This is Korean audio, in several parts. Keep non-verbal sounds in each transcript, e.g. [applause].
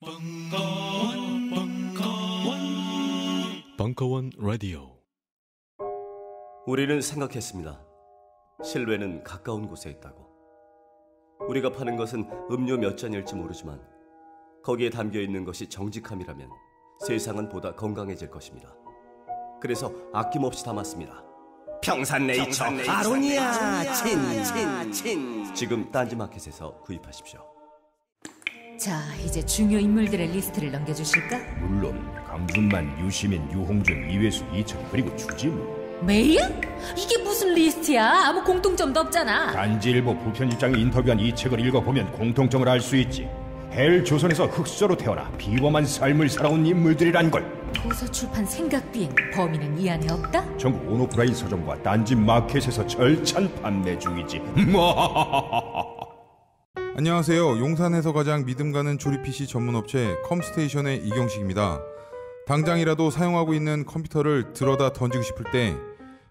벙커원, 벙커원, 벙커원 라디오. 우리는 생각했습니다. 실외는 가까운 곳에 있다고. 우리가 파는 것은 음료 몇 잔일지 모르지만 거기에 담겨 있는 것이 정직함이라면 세상은 보다 건강해질 것입니다. 그래서 아낌없이 담았습니다. 평산네이처, 아로니아 친, 친, 친. 지금 딴지마켓에서 구입하십시오. 자, 이제 중요 인물들의 리스트를 넘겨주실까? 물론 강준만, 유시민, 유홍준, 이회수, 이창 그리고 주지무 매일 이게 무슨 리스트야? 아무 공통점도 없잖아. 단지일부 부편 입장에 인터뷰한 이 책을 읽어보면 공통점을 알 수 있지. 헬 조선에서 흑수저로 태어나 비범한 삶을 살아온 인물들이란 걸. 도서 출판 생각 비행 범인은 이 안에 없다? 전국 온오프라인 서점과 단지 마켓에서 절찬 판매 중이지. [laughs] 뭐? 안녕하세요. 용산에서 가장 믿음 가는 조립 PC 전문 업체 컴스테이션의 이경식입니다. 당장이라도 사용하고 있는 컴퓨터를 들어다 던지고 싶을 때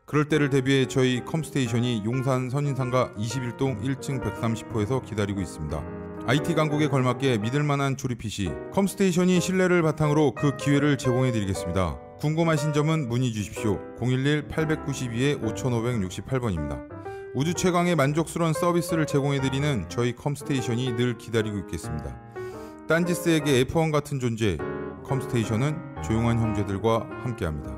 그럴 때를 대비해 저희 컴스테이션이 용산 선인상가 21동 1층 130호에서 기다리고 있습니다. IT 강국에 걸맞게 믿을 만한 조립 PC 컴스테이션이 신뢰를 바탕으로 그 기회를 제공해 드리겠습니다. 궁금하신 점은 문의 주십시오. 011-892-5568번입니다. 우주 최강의 만족스러운 서비스를 제공해드리는 저희 컴스테이션이 늘 기다리고 있겠습니다. 딴지스에게 F1 같은 존재, 컴스테이션은 조용한 형제들과 함께합니다.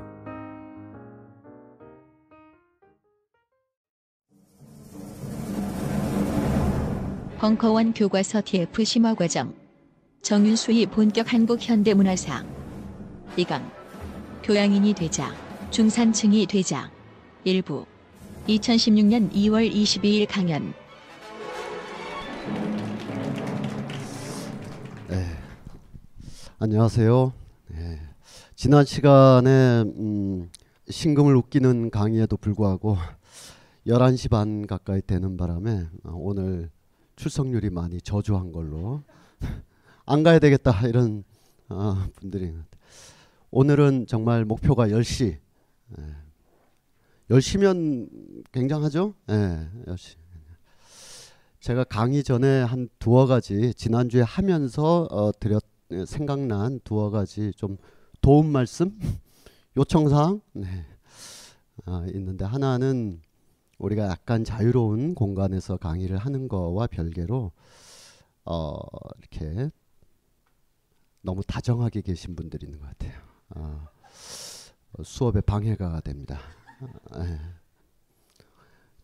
벙커원 교과서 TF 심화 과정 정윤수의 본격 한국 현대문화상 이강 교양인이 되자 중산층이 되자 일부 2016년 2월 22일 강연. 네. 안녕하세요. 네. 지난 시간에 음, 신금을 웃기는 강의에도 불구하고 11시 반 가까이 되는 바람에 아, 오늘 출석률이 많이 저조한 걸로 [laughs] 안 가야 되겠다 이런 어, 분들이 오늘은 정말 목표가 10시 네. 열심히면 굉장하죠. 예, 열심. 제가 강의 전에 한 두어 가지 지난주에 하면서 어, 드렸 생각난 두어 가지 좀 도움 말씀 [laughs] 요청사항 네. 아, 있는데 하나는 우리가 약간 자유로운 공간에서 강의를 하는 거와 별개로 어, 이렇게 너무 다정하게 계신 분들이 있는 것 같아요. 어, 수업에 방해가 됩니다. 예.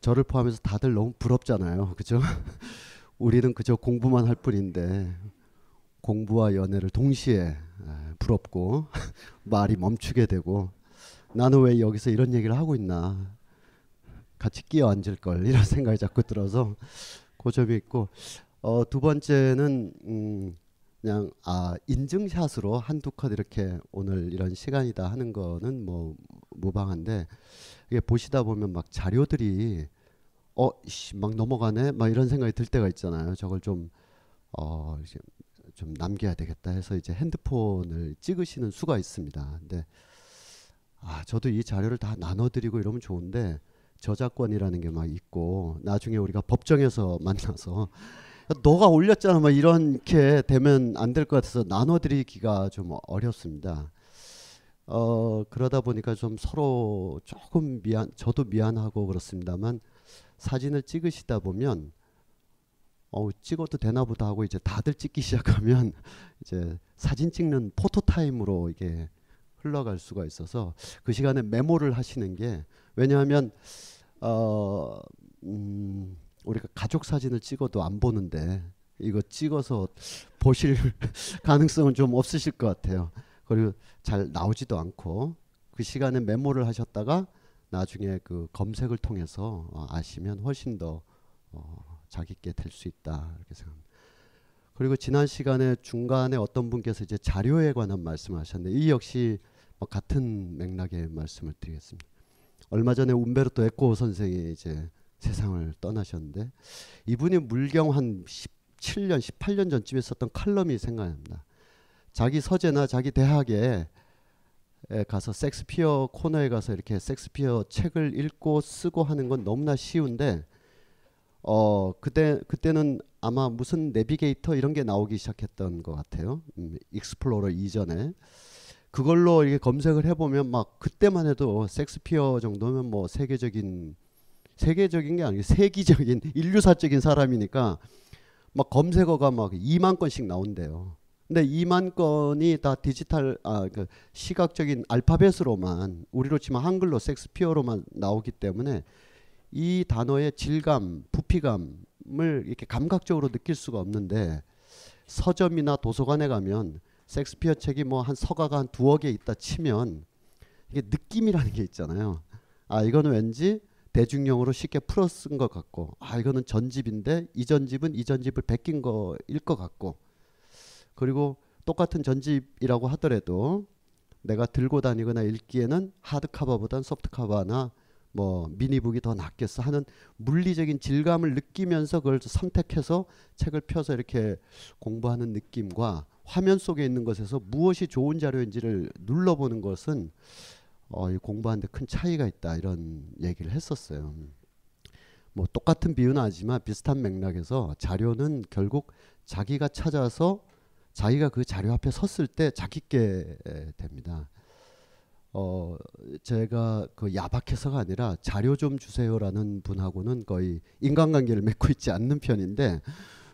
저를 포함해서 다들 너무 부럽잖아요. 그죠? [laughs] 우리는 그저 공부만 할 뿐인데 공부와 연애를 동시에 예, 부럽고 [laughs] 말이 멈추게 되고 나는 왜 여기서 이런 얘기를 하고 있나 같이 끼어 앉을 걸 이런 [laughs] 생각이 자꾸 들어서 고점이 그 있고 어, 두 번째는 음, 그냥 아 인증샷으로 한두 컷 이렇게 오늘 이런 시간이다 하는 거는 뭐 무방한데 이게 보시다 보면 막 자료들이 어 막 넘어가네 막 이런 생각이 들 때가 있잖아요. 저걸 좀 어, 좀 남겨야 되겠다 해서 이제 핸드폰을 찍으시는 수가 있습니다. 근데 아 저도 이 자료를 다 나눠드리고 이러면 좋은데 저작권이라는 게 막 있고 나중에 우리가 법정에서 [laughs] 만나서 너가 올렸잖아 뭐 이렇게 되면 안 될 것 같아서 나눠드리기가 좀 어렵습니다. 어 그러다 보니까 좀 서로 조금 미안 저도 미안하고 그렇습니다만 사진을 찍으시다 보면 어 찍어도 되나 보다 하고 이제 다들 찍기 시작하면 [laughs] 이제 사진 찍는 포토 타임으로 이게 흘러갈 수가 있어서 그 시간에 메모를 하시는 게 왜냐하면 어 음, 우리가 가족 사진을 찍어도 안 보는데 이거 찍어서 보실 [laughs] 가능성은 좀 없으실 것 같아요. 그리고 잘 나오지도 않고 그 시간에 메모를 하셨다가 나중에 그 검색을 통해서 어, 아시면 훨씬 더 어, 자기 게될수 있다 이렇게 생각합니다. 그리고 지난 시간에 중간에 어떤 분께서 이제 자료에 관한 말씀하셨는데 이 역시 뭐 같은 맥락의 말씀을 드리겠습니다. 얼마 전에 운베르토 에코 선생이 이제 세상을 떠나셨는데 이분이 물경 한 17년, 18년 전쯤에 썼던 칼럼이 생각납니다. 자기 서재나 자기 대학에 가서 섹스피어 코너에 가서 이렇게 섹스피어 책을 읽고 쓰고 하는 건 너무나 쉬운데 어 그때 그때는 아마 무슨 내비게이터 이런 게 나오기 시작했던 것 같아요. 음, 익스플로러 이전에 그걸로 이게 검색을 해보면 막 그때만 해도 섹스피어 정도면 뭐 세계적인 세계적인 게 아니고 세기적인 [laughs] 인류사적인 사람이니까 막 검색어가 막 2만 건씩 나온대요. 근데 2만 건이 다 디지털 아, 그 시각적인 알파벳으로만 우리로 치면 한글로 섹스피어로만 나오기 때문에 이 단어의 질감, 부피감을 이렇게 감각적으로 느낄 수가 없는데 서점이나 도서관에 가면 섹스피어 책이 뭐 한 서가가 한두억에 있다 치면 이게 느낌이라는 게 있잖아요. 아이거는 왠지 대중용으로 쉽게 풀어 쓴 것 같고 아 이거는 전집인데 이 전집은 이 전집을 베낀 거일 것 같고 그리고 똑같은 전집이라고 하더라도 내가 들고 다니거나 읽기에는 하드커버보단 소프트커버나 뭐 미니북이 더 낫겠어 하는 물리적인 질감을 느끼면서 그걸 선택해서 책을 펴서 이렇게 공부하는 느낌과 화면 속에 있는 것에서 무엇이 좋은 자료인지를 눌러보는 것은 어, 공부하는데 큰 차이가 있다 이런 얘기를 했었어요. 음. 뭐 똑같은 비유는 아니지만 비슷한 맥락에서 자료는 결국 자기가 찾아서 자기가 그 자료 앞에 섰을 때 자기께 됩니다. 어 제가 그 야박해서가 아니라 자료 좀 주세요라는 분하고는 거의 인간관계를 맺고 있지 않는 편인데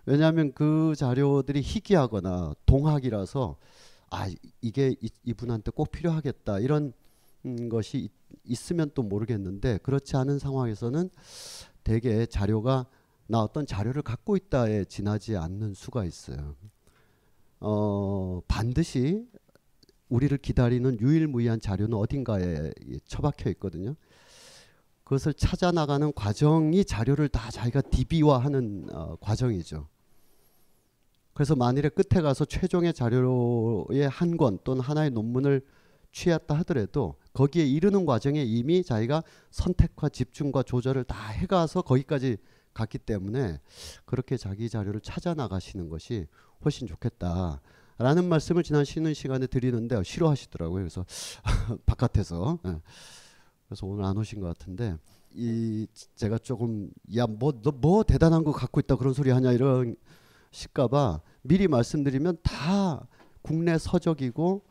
왜냐하면 그 자료들이 희귀하거나 동학이라서 아 이게 이, 이분한테 꼭 필요하겠다 이런 것이 있, 으면또 모르겠는데 그렇지 않은 상황에서는 대개 자료가 나 어떤 자료를 갖고 있다에 지나지 않는 수가 있어요. 어, 반드시 우리를 기다리는 유일무이한 자료는 어딘가에 처박혀 있거든요. 그것을 찾아 나가는 과정이 자료를 다 자기가 DB화하는 어, 과정이죠. 그래서 만일에 끝에 가서 최종의 자료의 한 권 또는 하나의 논문을 취했다 하더라도 거기에 이르는 과정에 이미 자기가 선택과 집중과 조절을 다 해가서 거기까지 갔기 때문에 그렇게 자기 자료를 찾아 나가시는 것이 훨씬 좋겠다. 라는 말씀을 지난 쉬는 시간에 드리는데 싫어하시더라고요. 그래서 [laughs] 바깥에서 예. 그래서 오늘 안 오신 것 같은데 이 제가 조금 야뭐너뭐 뭐 대단한 거 갖고 있다 그런 소리 하냐 이런 식까봐 미리 말씀드리면 다 국내 서적이고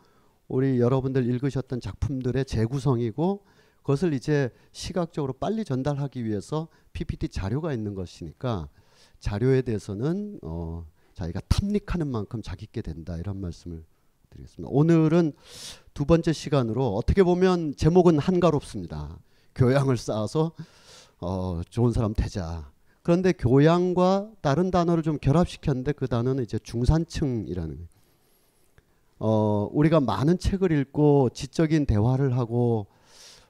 우리 여러분들 읽으셨던 작품들의 재구성이고 그것을 이제 시각적으로 빨리 전달하기 위해서 PPT 자료가 있는 것이니까 자료에 대해서는 어 자기가 탐닉하는 만큼 자기 있게 된다 이런 말씀을 드리겠습니다. 오늘은 두 번째 시간으로 어떻게 보면 제목은 한가롭습니다. 교양을 쌓아서 어 좋은 사람 되자. 그런데 교양과 다른 단어를 좀 결합시켰는데 그 단어는 이제 중산층이라는 거예요. 어, 우리가 많은 책을 읽고 지적인 대화를 하고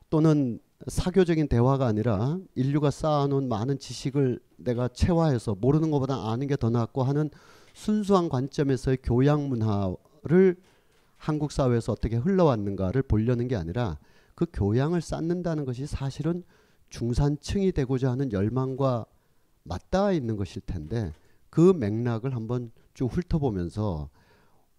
또는 사교적인 대화가 아니라 인류가 쌓아놓은 많은 지식을 내가 체화해서 모르는 것보다 아는 게 더 낫고 하는 순수한 관점에서의 교양 문화를 한국 사회에서 어떻게 흘러왔는가를 보려는 게 아니라 그 교양을 쌓는다는 것이 사실은 중산층이 되고자 하는 열망과 맞닿아 있는 것일 텐데 그 맥락을 한번 쭉 훑어보면서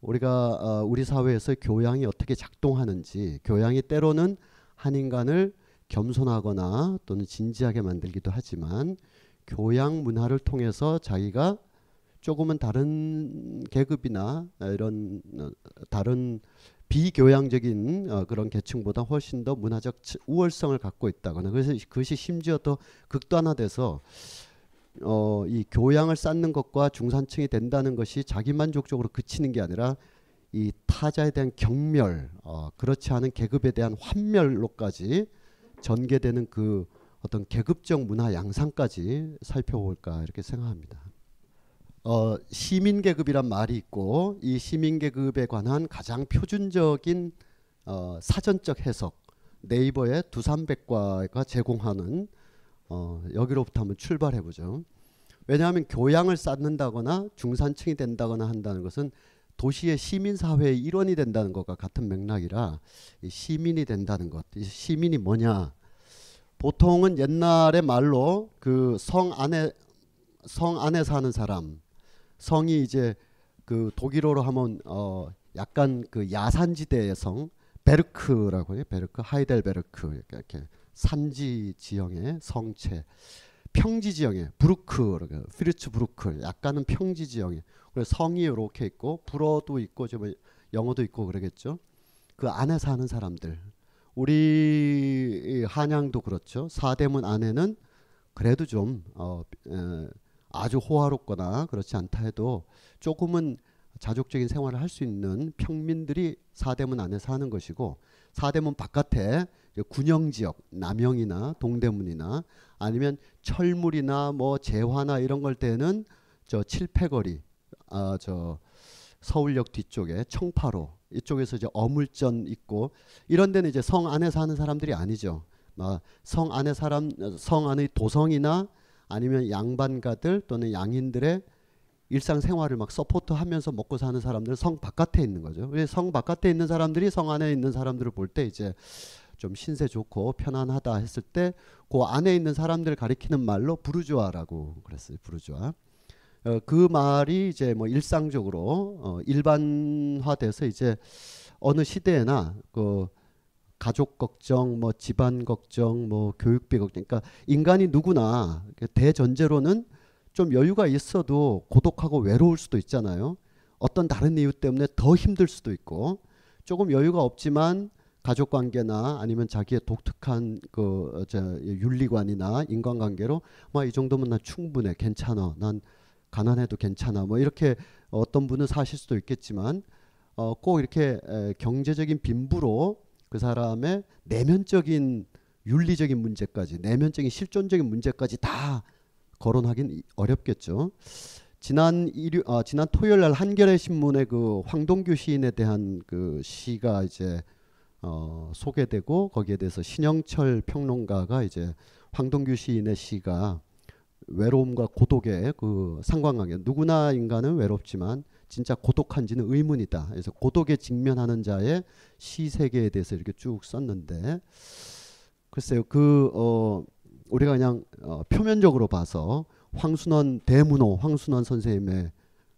우리가 어, 우리 사회에서 교양이 어떻게 작동하는지 교양이 때로는 한 인간을 겸손하거나 또는 진지하게 만들기도 하지만 교양 문화를 통해서 자기가 조금은 다른 계급이나 이런 어, 다른 비교양적인 어, 그런 계층보다 훨씬 더 문화적 우월성을 갖고 있다거나 그래서 그것이 심지어 또 극단화돼서 어, 이 교양을 쌓는 것과 중산층이 된다는 것이 자기만족적으로 그치는 게 아니라 이 타자에 대한 경멸, 어, 그렇지 않은 계급에 대한 환멸로까지 전개되는 그 어떤 계급적 문화 양상까지 살펴볼까 이렇게 생각합니다. 어, 시민 계급이란 말이 있고 이 시민 계급에 관한 가장 표준적인 어, 사전적 해석 네이버의 두산백과가 제공하는 어, 여기로부터 한번 출발해 보죠. 왜냐하면 교양을 쌓는다거나 중산층이 된다거나 한다는 것은 도시의 시민 사회의 일원이 된다는 것과 같은 맥락이라 시민이 된다는 것. 시민이 뭐냐? 보통은 옛날에 말로 그 성 안에 성 안에 사는 사람 성이 이제 그 독일어로 하면 어 약간 그 야산지대의 성 베르크라고 해요. 베르크 하이델베르크 이렇게, 이렇게 산지 지형의 성체, 평지 지형의 브루크, 피르츠 그러니까 브루크, 약간은 평지 지형의 그래 성이 이렇게 있고 불어도 있고 좀 영어도 있고 그러겠죠. 그 안에 사는 사람들, 우리 한양도 그렇죠. 사대문 안에는 그래도 좀 어, 에, 아주 호화롭거나 그렇지 않다 해도 조금은 자족적인 생활을 할 수 있는 평민들이 사대문 안에 사는 것이고 사대문 바깥에 군영 지역 남영이나 동대문이나 아니면 철물이나 뭐 재화나 이런 걸 때는 저 칠패거리 아 저 서울역 뒤쪽에 청파로 이쪽에서 이제 어물전 있고 이런 데는 이제 성 안에 사는 사람들이 아니죠. 막성 아, 안에 사람 성 안의 도성이나 아니면 양반가들 또는 양인들의 일상생활을 막 서포트하면서 먹고 사는 사람들은 성 바깥에 있는 거죠. 성 바깥에 있는 사람들이 성 안에 있는 사람들을 볼 때 이제 좀 신세 좋고 편안하다 했을 때 그 안에 있는 사람들 가리키는 말로 부르주아라고 그랬어요. 부르주아. 어, 그 말이 이제 뭐 일상적으로 어, 일반화돼서 이제 어느 시대에나 그 가족 걱정, 뭐 집안 걱정, 뭐 교육비 걱정. 그러니까 인간이 누구나 대전제로는 좀 여유가 있어도 고독하고 외로울 수도 있잖아요. 어떤 다른 이유 때문에 더 힘들 수도 있고 조금 여유가 없지만 가족 관계나 아니면 자기의 독특한 그 어, 윤리관이나 인간관계로 막이 뭐 정도면 난 충분해 괜찮아 난 가난해도 괜찮아 뭐 이렇게 어떤 분은 사실 수도 있겠지만 어 꼭 이렇게 경제적인 빈부로 그 사람의 내면적인 윤리적인 문제까지 내면적인 실존적인 문제까지 다 거론하긴 어렵겠죠. 지난 일요 아, 지난 토요일 날 한겨레 신문에그 황동규 시인에 대한 그 시가 이제 어, 소개되고 거기에 대해서 신영철 평론가가 이제 황동규 시인의 시가 외로움과 고독의 그 상관관계 누구나 인간은 외롭지만 진짜 고독한지는 의문이다. 그래서 고독에 직면하는 자의 시 세계에 대해서 이렇게 쭉 썼는데 글쎄요 그 어, 우리가 그냥 어, 표면적으로 봐서 황순원 대문호 황순원 선생님의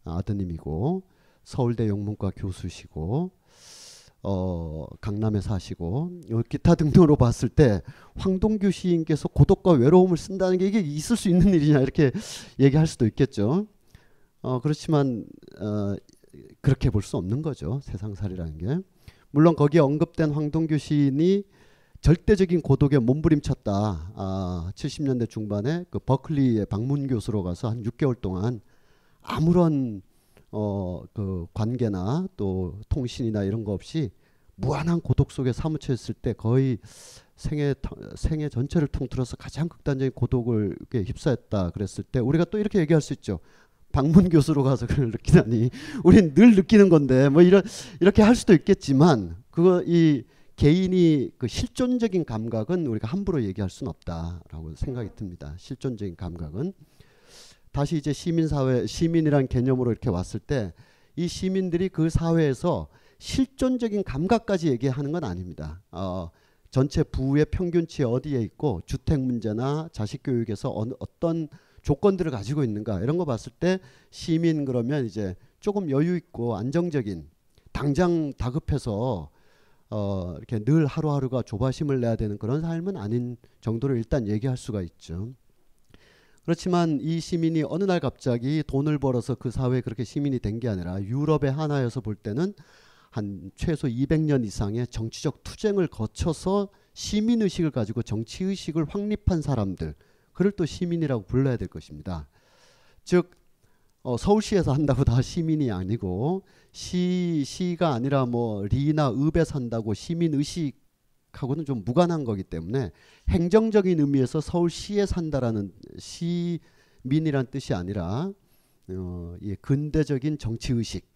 아드님이고 서울대 영문과 교수시고 어 강남에 사시고 기타 등등으로 봤을 때 황동규 시인께서 고독과 외로움을 쓴다는 게 이게 있을 수 있는 일이냐 이렇게 얘기할 수도 있겠죠. 어, 그렇지만 어, 그렇게 볼 수 없는 거죠. 세상살이라는 게. 물론 거기에 언급된 황동규 시인이 절대적인 고독에 몸부림쳤다. 아, 70년대 중반에 그 버클리의 방문 교수로 가서 한 6개월 동안 아무런 어, 그 관계나 또 통신이나 이런 거 없이 무한한 고독 속에 사무쳐있을 때 거의 생애 생애 전체를 통틀어서 가장 극단적인 고독을 휩싸였다 그랬을 때 우리가 또 이렇게 얘기할 수 있죠. 방문 교수로 가서 그걸 느끼다니 [laughs] 우린 늘 느끼는 건데 뭐 이런 이렇게 할 수도 있겠지만 그거 이 개인이 그 실존적인 감각은 우리가 함부로 얘기할 수는 없다라고 생각이 듭니다. 실존적인 감각은 다시 이제 시민 사회 시민이란 개념으로 이렇게 왔을 때 이 시민들이 그 사회에서 실존적인 감각까지 얘기하는 건 아닙니다. 어, 전체 부의 평균치 어디에 있고 주택 문제나 자식 교육에서 어 어떤 조건들을 가지고 있는가 이런 거 봤을 때 시민 그러면 이제 조금 여유 있고 안정적인 당장 다급해서 어, 이렇게 늘 하루하루가 조바심을 내야 되는 그런 삶은 아닌 정도로 일단 얘기할 수가 있죠. 그렇지만 이 시민이 어느 날 갑자기 돈을 벌어서 그 사회에 그렇게 시민이 된 게 아니라 유럽의 하나여서 볼 때는 한 최소 200년 이상의 정치적 투쟁을 거쳐서 시민 의식을 가지고 정치 의식을 확립한 사람들 그를 또 시민이라고 불러야 될 것입니다. 즉 어, 서울시에서 한다고 다 시민이 아니고 시 시가 아니라 뭐 리나 읍에 산다고 시민 의식하고는 좀 무관한 거기 때문에 행정적인 의미에서 서울시에 산다라는 시민이란 뜻이 아니라 어, 예, 근대적인 정치 의식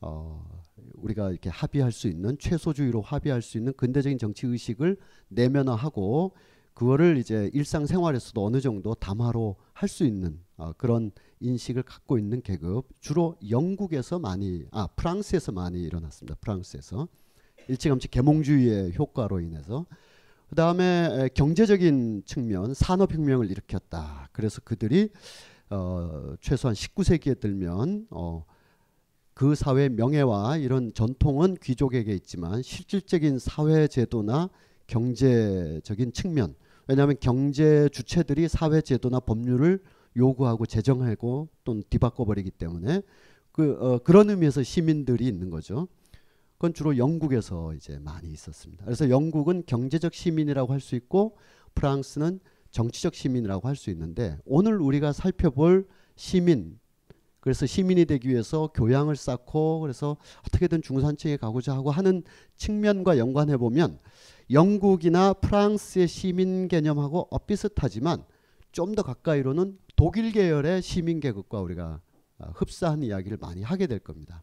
어, 우리가 이렇게 합의할 수 있는 최소주의로 합의할 수 있는 근대적인 정치 의식을 내면화하고 그거를 이제 일상생활에서도 어느 정도 담화로 할 수 있는 어, 그런 인식을 갖고 있는 계급 주로 영국에서 많이 아 프랑스에서 많이 일어났습니다. 프랑스에서 일찌감치 계몽주의의 효과로 인해서 그 다음에 경제적인 측면 산업혁명을 일으켰다. 그래서 그들이 어, 최소한 19세기에 들면 어, 그 사회 명예와 이런 전통은 귀족에게 있지만 실질적인 사회 제도나 경제적인 측면 왜냐하면 경제 주체들이 사회 제도나 법률을 요구하고 제정하고 또는 뒤바꿔 버리기 때문에 그 어, 그런 의미에서 시민들이 있는 거죠. 그건 주로 영국에서 이제 많이 있었습니다. 그래서 영국은 경제적 시민이라고 할 수 있고 프랑스는 정치적 시민이라고 할 수 있는데 오늘 우리가 살펴볼 시민 그래서 시민이 되기 위해서 교양을 쌓고 그래서 어떻게든 중산층에 가고자 하고 하는 측면과 연관해 보면 영국이나 프랑스의 시민 개념하고 엇비슷하지만 좀 더 가까이로는 독일 계열의 시민 계급과 우리가 아, 흡사한 이야기를 많이 하게 될 겁니다.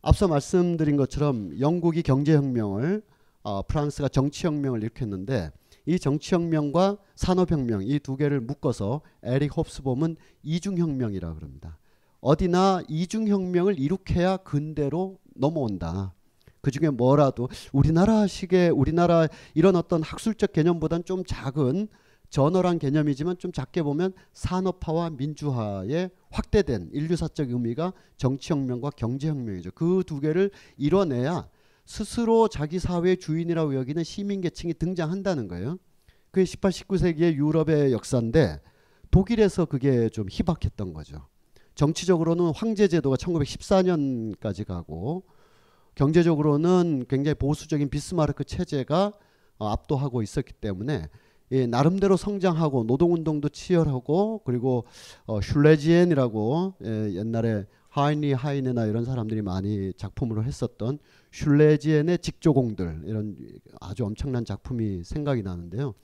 앞서 말씀드린 것처럼 영국이 경제혁명을 어, 프랑스가 정치혁명을 일으켰는데 이 정치혁명과 산업혁명 이 두 개를 묶어서 에릭 홉스범은 이중혁명이라 그럽니다. 어디나 이중혁명을 일으켜야 근대로 넘어온다. 그 중에 뭐라도 우리나라식의 우리나라 이런 어떤 학술적 개념보단 좀 작은 전어란 개념이지만 좀 작게 보면 산업화와 민주화의 확대된 인류사적 의미가 정치혁명과 경제혁명이죠. 그 두 개를 이뤄내야 스스로 자기 사회의 주인이라고 여기는 시민계층이 등장한다는 거예요. 그게 18, 19세기의 유럽의 역사인데 독일에서 그게 좀 희박했던 거죠. 정치적으로는 황제 제도가 1914년까지 가고 경제적으로는 굉장히 보수적인 비스마르크 체제가 어, 압도하고 있었기 때문에 예, 나름대로 성장하고 노동운동도 치열하고 그리고 어, 슐레지엔이라고 예, 옛날에 하이니 하이네나 이런 사람들이 많이 작품으로 했었던 슐레지엔의 직조공들 이런 아주 엄청난 작품이 생각이 나는데요.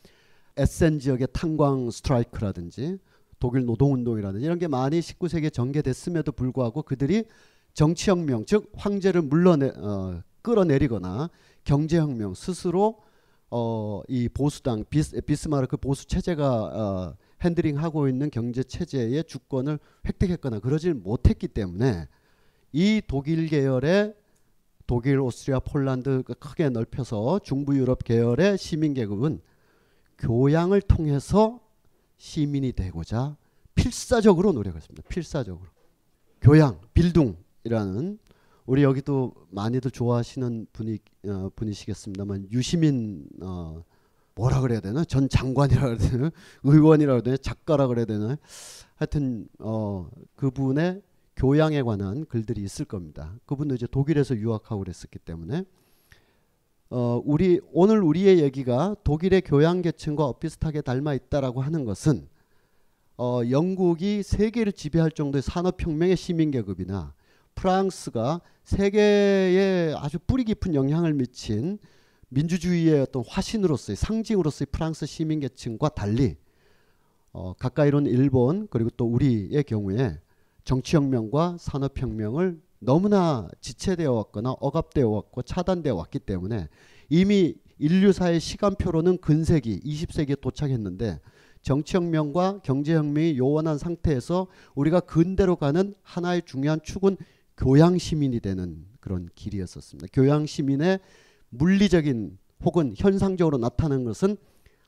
에센 지역의 탄광 스트라이크라든지 독일 노동운동이라든지 이런 게 많이 19세기에 전개됐음에도 불구하고 그들이 정치혁명 즉 황제를 물러내 어, 끌어내리거나 경제혁명 스스로 어, 이 보수당 비스, 비스마르크 보수 체제가 어, 핸들링하고 있는 경제 체제의 주권을 획득했거나 그러질 못했기 때문에 이 독일 계열의 독일, 오스트리아, 폴란드 그 크게 넓혀서 중부 유럽 계열의 시민 계급은 교양을 통해서 시민이 되고자 필사적으로 노력했습니다. 필사적으로. 교양, 빌둥이라는 우리 여기도 많이들 좋아하시는 분이 어, 분이시겠습니다만 유시민 어, 뭐라 그래야 되나 전 장관이라 그래야 되나 [laughs] 의원이라 그래야 되나 작가라 그래야 되나 하여튼 어, 그분의 교양에 관한 글들이 있을 겁니다. 그분도 이제 독일에서 유학하고 그랬었기 때문에 어, 우리 오늘 우리의 얘기가 독일의 교양 계층과 비슷하게 닮아 있다라고 하는 것은 어, 영국이 세계를 지배할 정도의 산업혁명의 시민 계급이나 프랑스가 세계에 아주 뿌리 깊은 영향을 미친 민주주의의 어떤 화신으로서의 상징으로서의 프랑스 시민 계층과 달리 어, 가까이로는 일본 그리고 또 우리의 경우에 정치혁명과 산업혁명을 너무나 지체되어 왔거나 억압되어 왔고 차단되어 왔기 때문에 이미 인류사의 시간표로는 근세기 20세기에 도착했는데 정치혁명과 경제혁명이 요원한 상태에서 우리가 근대로 가는 하나의 중요한 축은 교양시민이 되는 그런 길이었었습니다. 교양시민의 물리적인 혹은 현상적으로 나타난 것은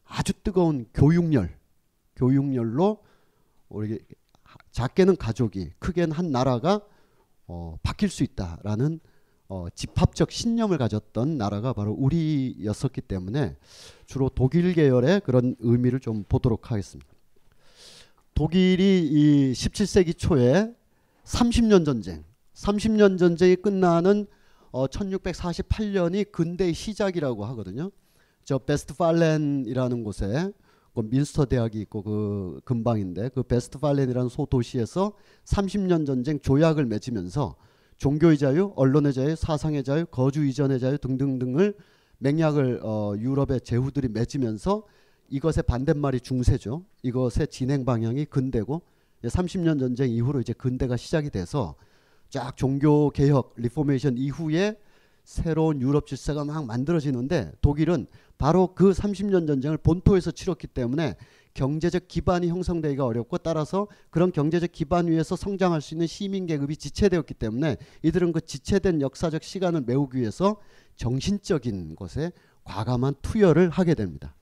아주 뜨거운 교육열, 교육열로 우리 작게는 가족이 크게는 한 나라가 어, 바뀔 수 있다라는 어, 집합적 신념을 가졌던 나라가 바로 우리였었기 때문에 주로 독일 계열의 그런 의미를 좀 보도록 하겠습니다. 독일이 이 17세기 초에 30년 전쟁, 30년 전쟁이 끝나는 어, 1648년이 근대 시작이라고 하거든요. 저 베스트팔렌이라는 곳에 그 민스터 대학이 있고 그 근방인데 그 베스트팔렌이라는 소도시에서 30년 전쟁 조약을 맺으면서 종교의 자유, 언론의 자유, 사상의 자유, 거주 이전의 자유 등등등을 맹약을 어, 유럽의 제후들이 맺으면서 이것의 반대말이 중세죠. 이것의 진행 방향이 근대고 30년 전쟁 이후로 이제 근대가 시작이 돼서 쫙 종교 개혁 리포메이션 이후에 새로운 유럽 질서가 막 만들어지는데 독일은 바로 그 30년 전쟁을 본토에서 치렀기 때문에 경제적 기반이 형성되기가 어렵고 따라서 그런 경제적 기반 위에서 성장할 수 있는 시민 계급이 지체되었기 때문에 이들은 그 지체된 역사적 시간을 메우기 위해서 정신적인 것에 과감한 투여를 하게 됩니다.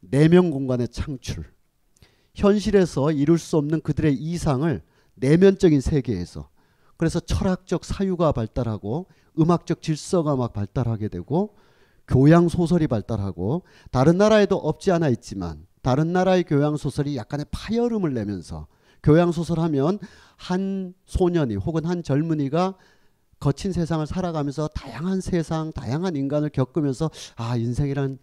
내면 네 공간의 창출. 현실에서 이룰 수 없는 그들의 이상을 내면적인 세계에서 그래서 철학적 사유가 발달하고 음악적 질서가 막 발달하게 되고 교양 소설이 발달하고 다른 나라에도 없지 않아 있지만 다른 나라의 교양 소설이 약간의 파열음을 내면서 교양 소설 하면 한 소년이 혹은 한 젊은이가 거친 세상을 살아가면서 다양한 세상, 다양한 인간을 겪으면서 아 인생이란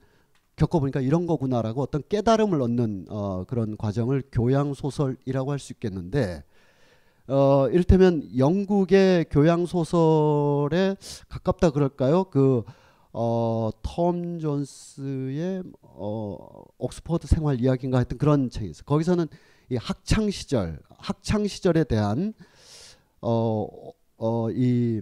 겪어보니까 이런 거구나라고 어떤 깨달음을 얻는 어, 그런 과정을 교양 소설이라고 할 수 있겠는데 어, 이를테면 영국의 교양 소설에 가깝다 그럴까요? 그 어, 톰 존스의 어, 옥스퍼드 생활 이야기인가 했던 그런 책에서 이 거기서는 이 학창 시절, 학창 시절에 대한 어, 어, 이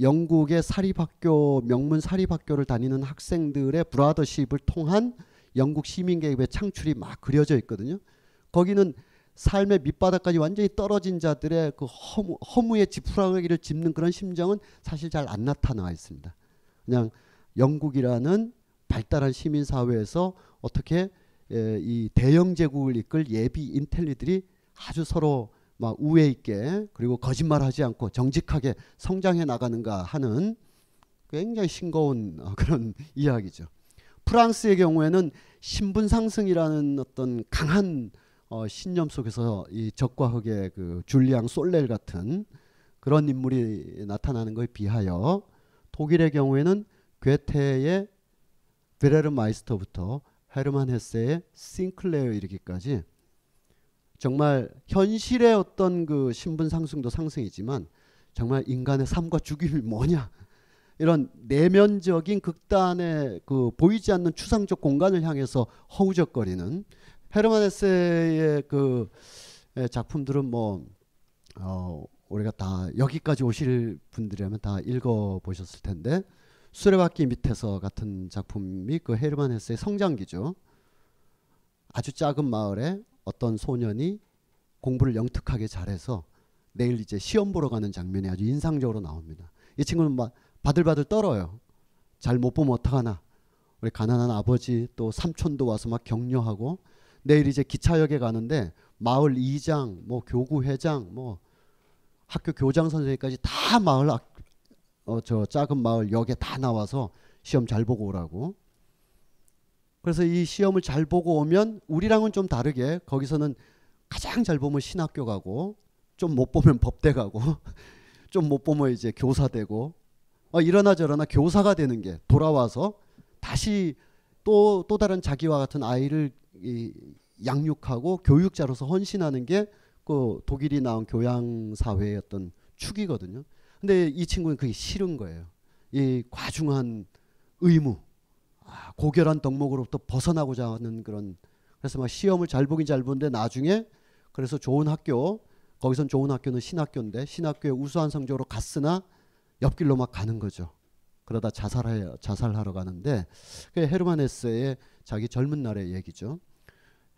영국의 사립학교 명문 사립학교를 다니는 학생들의 브라더십을 통한 영국 시민 계급의 창출이 막 그려져 있거든요. 거기는 삶의 밑바닥까지 완전히 떨어진 자들의 그 허무, 허무의 지푸라기를 짚는 그런 심정은 사실 잘 안 나타나 있습니다. 그냥 영국이라는 발달한 시민 사회에서 어떻게 예, 이 대영 제국을 이끌 예비 인텔리들이 아주 서로 막 우애 있게 그리고 거짓말하지 않고 정직하게 성장해 나가는가 하는 굉장히 싱거운 [laughs] 그런 이야기죠. 프랑스의 경우에는 신분 상승이라는 어떤 강한 어, 신념 속에서 이 적과 흑의 그 줄리앙 솔렐 같은 그런 인물이 나타나는 것에 비하여 독일의 경우에는 괴테의 베레르마이스터부터 헤르만 헤세의 싱클레어 이르기까지 정말 현실의 어떤 그 신분 상승도 상승이지만 정말 인간의 삶과 죽임이 뭐냐 이런 내면적인 극단의 그 보이지 않는 추상적 공간을 향해서 허우적거리는 헤르만 헤세의 그 예, 작품들은 뭐 어, 우리가 다 여기까지 오실 분들이라면 다 읽어 보셨을 텐데 수레바퀴 밑에서 같은 작품이 그 헤르만 헤스의 성장기죠. 아주 작은 마을에 어떤 소년이 공부를 영특하게 잘해서 내일 이제 시험 보러 가는 장면이 아주 인상적으로 나옵니다. 이 친구는 막 바들바들 떨어요. 잘 못 보면 어떡하나. 우리 가난한 아버지 또 삼촌도 와서 막 격려하고 내일 이제 기차역에 가는데 마을 이장 뭐 교구회장 뭐 학교 교장 선생님까지 다 마을 학, 어, 저 작은 마을 역에 다 나와서 시험 잘 보고 오라고. 그래서 이 시험을 잘 보고 오면 우리랑은 좀 다르게 거기서는 가장 잘 보면 신학교 가고 좀 못 보면 법대 가고 [laughs] 좀 못 보면 이제 교사 되고 어, 이러나 저러나 교사가 되는 게 돌아와서 다시 또또 또 다른 자기와 같은 아이를 이, 양육하고 교육자로서 헌신하는 게그 독일이 나온 교양 사회의 어떤 축이거든요. 근데 이 친구는 그게 싫은 거예요. 이 과중한 의무, 아, 고결한 덕목으로부터 벗어나고자 하는 그런 그래서 막 시험을 잘 보긴 잘 보는데 나중에 그래서 좋은 학교 거기선 좋은 학교는 신학교인데 신학교에 우수한 성적으로 갔으나 옆길로 막 가는 거죠. 그러다 자살해 자살하러 가는데 그 헤르만 헤세의 자기 젊은 날의 얘기죠.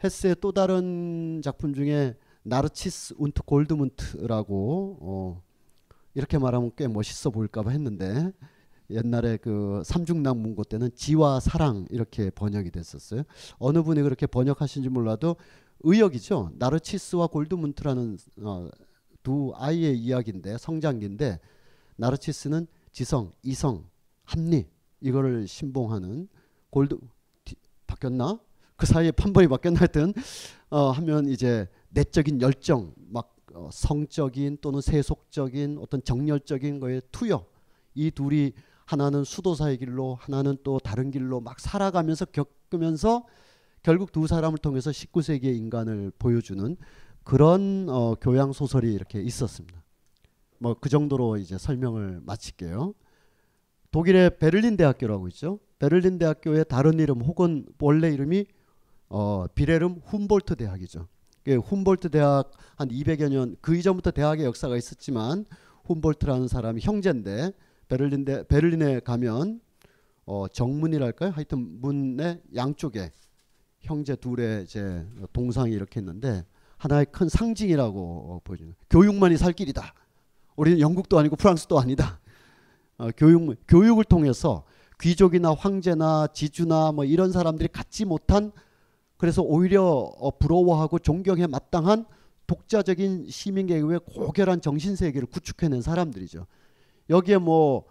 헤세의 또 다른 작품 중에 나르치스 운트 골드문트라고 어 이렇게 말하면 꽤 멋있어 보일까봐 했는데 옛날에 그 삼중남 문고 때는 지와 사랑 이렇게 번역이 됐었어요. 어느 분이 그렇게 번역하신지 몰라도 의역이죠. 나르치스와 골드문트라는 어, 두 아이의 이야기인데 성장기인데 나르치스는 지성, 이성, 합리 이거를 신봉하는 골드 디, 바뀌었나? 그 사이에 판본이 바뀌었나 하여튼 어, 하면 이제 내적인 열정, 막어 성적인 또는 세속적인 어떤 정열적인 거에 투여 이 둘이 하나는 수도사의 길로 하나는 또 다른 길로 막 살아가면서 겪으면서 결국 두 사람을 통해서 19세기의 인간을 보여주는 그런 어 교양 소설이 이렇게 있었습니다. 뭐 그 정도로 이제 설명을 마칠게요. 독일의 베를린 대학교라고 있죠. 베를린 대학교의 다른 이름 혹은 원래 이름이 어, 비레름 훔볼트 대학이죠. 예, 훔볼트 대학 한 200여 년 그 이전부터 대학의 역사가 있었지만 훔볼트라는 사람이 형제인데 베를린 대, 베를린에 가면 어, 정문이랄까요? 하여튼 문의 양쪽에 형제 둘의 제 동상이 이렇게 있는데 하나의 큰 상징이라고 어, 보여주는 교육만이 살 길이다. 우리는 영국도 아니고 프랑스도 아니다. 어, 교육 교육을 통해서 귀족이나 황제나 지주나 뭐 이런 사람들이 갖지 못한 그래서 오히려 어, 부러워하고 존경에 마땅한 독자적인 시민계급의 고결한 정신세계를 구축해낸 사람들이죠. 여기에 뭐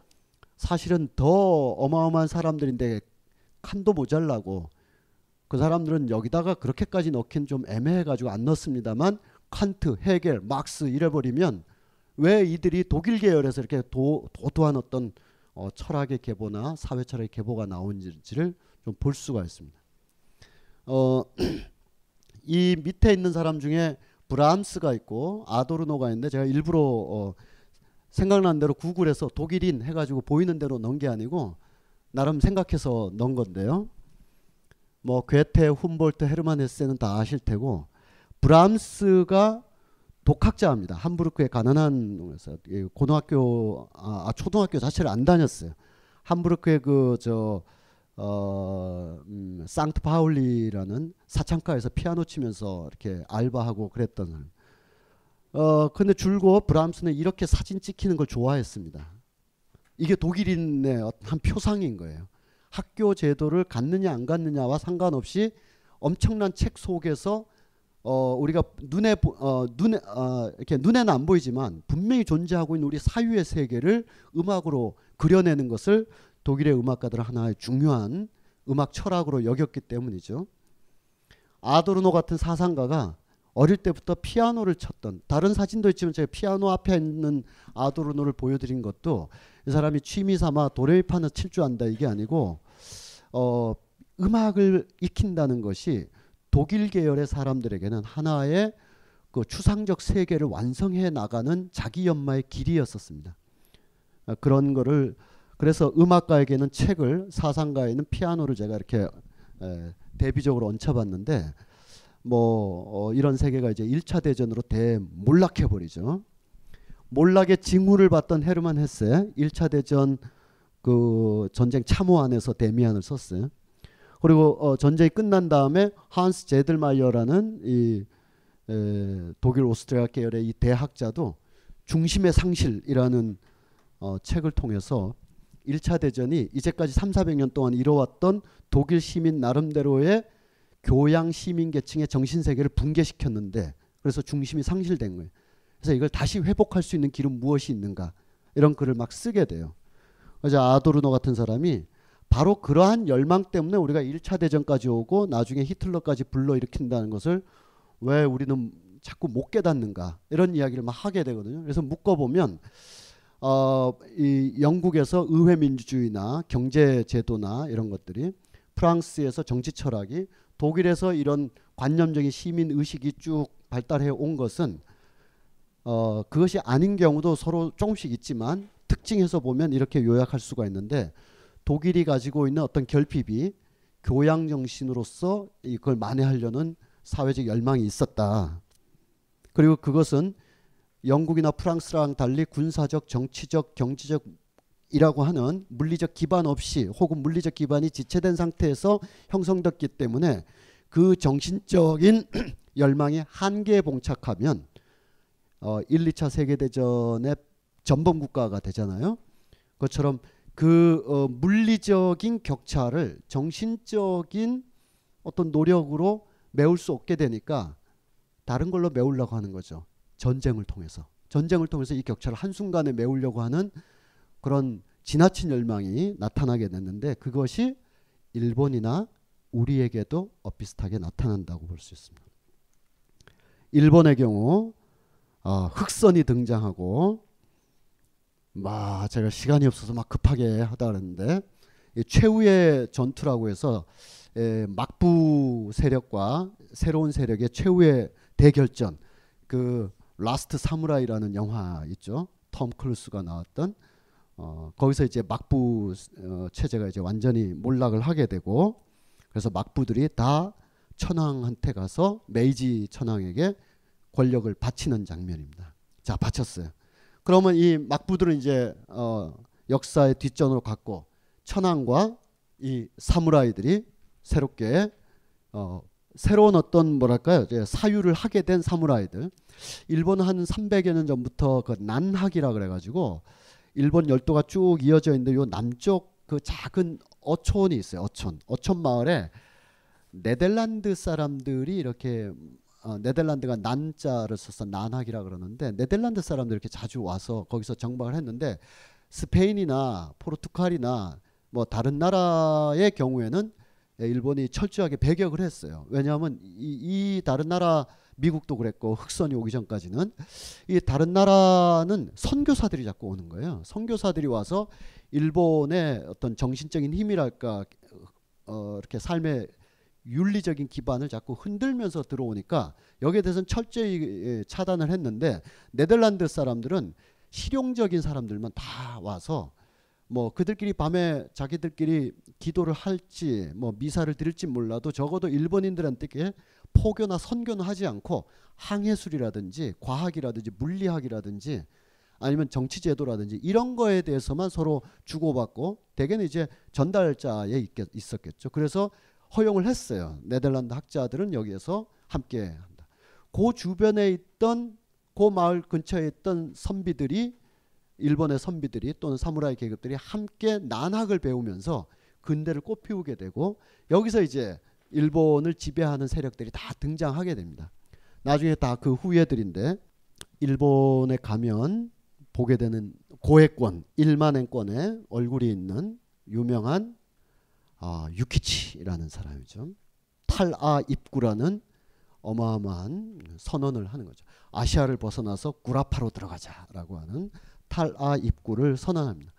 사실은 더 어마어마한 사람들인데 칸도 모자라고 그 사람들은 여기다가 그렇게까지 넣긴 좀 애매해가지고 안 넣습니다만 칸트, 헤겔, 막스 이래버리면 왜 이들이 독일 계열에서 이렇게 도, 도도한 어떤 어, 철학의 계보나 사회 철학의 계보가 나온지를 좀 볼 수가 있습니다. 어, [clears throat] 이 밑에 있는 사람 중에 브람스가 있고 아도르노가 있는데 제가 일부러 어, 생각난 대로 구글에서 독일인 해가지고 보이는 대로 넣은 게 아니고 나름 생각해서 넣은 건데요. 뭐 괴테, 훔볼트, 헤르만 헤세는 다 아실 테고 브람스가 독학자입니다. 함부르크의 가난한 고등학교 아, 아 초등학교 자체를 안 다녔어요. 함부르크의 그저 어, 음, 상트 파울리라는 사창가에서 피아노 치면서 이렇게 알바하고 그랬던 사람. 어, 근데 줄곧 브람스는 이렇게 사진 찍히는 걸 좋아했습니다. 이게 독일인의 한 표상인 거예요. 학교 제도를 갖느냐 안 갖느냐와 상관없이 엄청난 책 속에서 어, 우리가 눈에 어, 눈에 어, 이렇게 눈에는 안 보이지만 분명히 존재하고 있는 우리 사유의 세계를 음악으로 그려내는 것을 독일의 음악가들 하나의 중요한 음악 철학으로 여겼기 때문이죠. 아도르노 같은 사상가가 어릴 때부터 피아노를 쳤던 다른 사진도 있지만 제가 피아노 앞에 있는 아도르노를 보여드린 것도 이 사람이 취미 삼아 도레미파는 칠줄 안다 이게 아니고 어, 음악을 익힌다는 것이 독일 계열의 사람들에게는 하나의 그 추상적 세계를 완성해 나가는 자기 연마의 길이었었습니다. 그런 거를 그래서 음악가에게는 책을 사상가에는 피아노를 제가 이렇게 에, 대비적으로 얹혀봤는데 뭐 어, 이런 세계가 이제 1차 대전으로 대몰락해 버리죠. 몰락의 징후를 봤던 헤르만 헤세 1차 대전 그 전쟁 참호 안에서 데미안을 썼어요. 그리고 어, 전쟁이 끝난 다음에 한스 제들마이어라는 이 에, 독일 오스트리아 계열의 이 대학자도 중심의 상실이라는 어, 책을 통해서 1차 대전이 이제까지 3, 400년 동안 이뤄왔던 독일 시민 나름대로의 교양 시민 계층의 정신 세계를 붕괴시켰는데 그래서 중심이 상실된 거예요. 그래서 이걸 다시 회복할 수 있는 길은 무엇이 있는가 이런 글을 막 쓰게 돼요. 그래서 아도르노 같은 사람이 바로 그러한 열망 때문에 우리가 1차 대전까지 오고 나중에 히틀러까지 불러일으킨다는 것을 왜 우리는 자꾸 못 깨닫는가 이런 이야기를 막 하게 되거든요. 그래서 묶어보면 어, 이 영국에서 의회 민주주의나 경제 제도나 이런 것들이 프랑스에서 정치 철학이 독일에서 이런 관념적인 시민 의식이 쭉 발달해 온 것은 어, 그것이 아닌 경우도 서로 조금씩 있지만 특징에서 보면 이렇게 요약할 수가 있는데 독일이 가지고 있는 어떤 결핍이 교양 정신으로서 이걸 만회하려는 사회적 열망이 있었다. 그리고 그것은 영국이나 프랑스랑 달리 군사적, 정치적, 경제적 이라고 하는 물리적 기반 없이 혹은 물리적 기반이 지체된 상태에서 형성됐기 때문에 그 정신적인 [clears throat] 열망의 한계에 봉착하면 어 1, 2차 세계대전의 전범 국가가 되잖아요. 그처럼 그어 물리적인 격차를 정신적인 어떤 노력으로 메울 수 없게 되니까 다른 걸로 메우려고 하는 거죠. 전쟁을 통해서 전쟁을 통해서 이 격차를 한순간에 메우려고 하는 그런 지나친 열망이 나타나게 됐는데 그것이 일본이나 우리에게도 엇비슷하게 나타난다고 볼 수 있습니다. 일본의 경우 어, 흑선이 등장하고 막 제가 시간이 없어서 막 급하게 하다 그랬는데 최후의 전투라고 해서 에, 막부 세력과 새로운 세력의 최후의 대결전 그 라스트 사무라이라는 영화 있죠. 톰 크루스가 나왔던 어, 거기서 이제 막부 어, 체제가 이제 완전히 몰락을 하게 되고 그래서 막부들이 다 천황한테 가서 메이지 천황에게 권력을 바치는 장면입니다. 자, 바쳤어요. 그러면 이 막부들은 이제 어, 역사의 뒷전으로 갔고 천황과 이 사무라이들이 새롭게 어, 새로운 어떤 뭐랄까요 사유를 하게 된 사무라이들 일본 한 300여 년 전부터 그 난학이라 그래가지고 일본 열도가 쭉 이어져 있는데 요 남쪽 그 작은 어촌이 있어요 어촌 어촌 마을에 네덜란드 사람들이 이렇게 어, 네덜란드가 난자를 써서 난학이라 그러는데 네덜란드 사람들이 이렇게 자주 와서 거기서 정박을 했는데 스페인이나 포르투갈이나 뭐 다른 나라의 경우에는 예, 일본이 철저하게 배격을 했어요. 왜냐하면 이, 이 다른 나라 미국도 그랬고 흑선이 오기 전까지는 이 다른 나라는 선교사들이 자꾸 오는 거예요. 선교사들이 와서 일본의 어떤 정신적인 힘이랄까 어, 이렇게 삶의 윤리적인 기반을 자꾸 흔들면서 들어오니까 여기에 대해서는 철저히 예, 차단을 했는데 네덜란드 사람들은 실용적인 사람들만 다 와서 뭐 그들끼리 밤에 자기들끼리 기도를 할지 뭐 미사를 드릴지 몰라도 적어도 일본인들한테 포교나 선교는 하지 않고 항해술이라든지 과학이라든지 물리학이라든지 아니면 정치 제도라든지 이런 거에 대해서만 서로 주고받고 대개는 이제 전달자에 있겠, 있었겠죠. 그래서 허용을 했어요. 네덜란드 학자들은 여기에서 함께 한다. 그 주변에 있던 그 마을 근처에 있던 선비들이 일본의 선비들이 또는 사무라이 계급들이 함께 난학을 배우면서 근대를 꽃피우게 되고 여기서 이제 일본을 지배하는 세력들이 다 등장하게 됩니다. 나중에 다 그 후예들인데 일본에 가면 보게 되는 고액권 일만엔권의 얼굴이 있는 유명한 아, 유키치라는 사람이죠. 탈아 입구라는 어마어마한 선언을 하는 거죠. 아시아를 벗어나서 구라파로 들어가자라고 하는 탈아 입구를 선언합니다.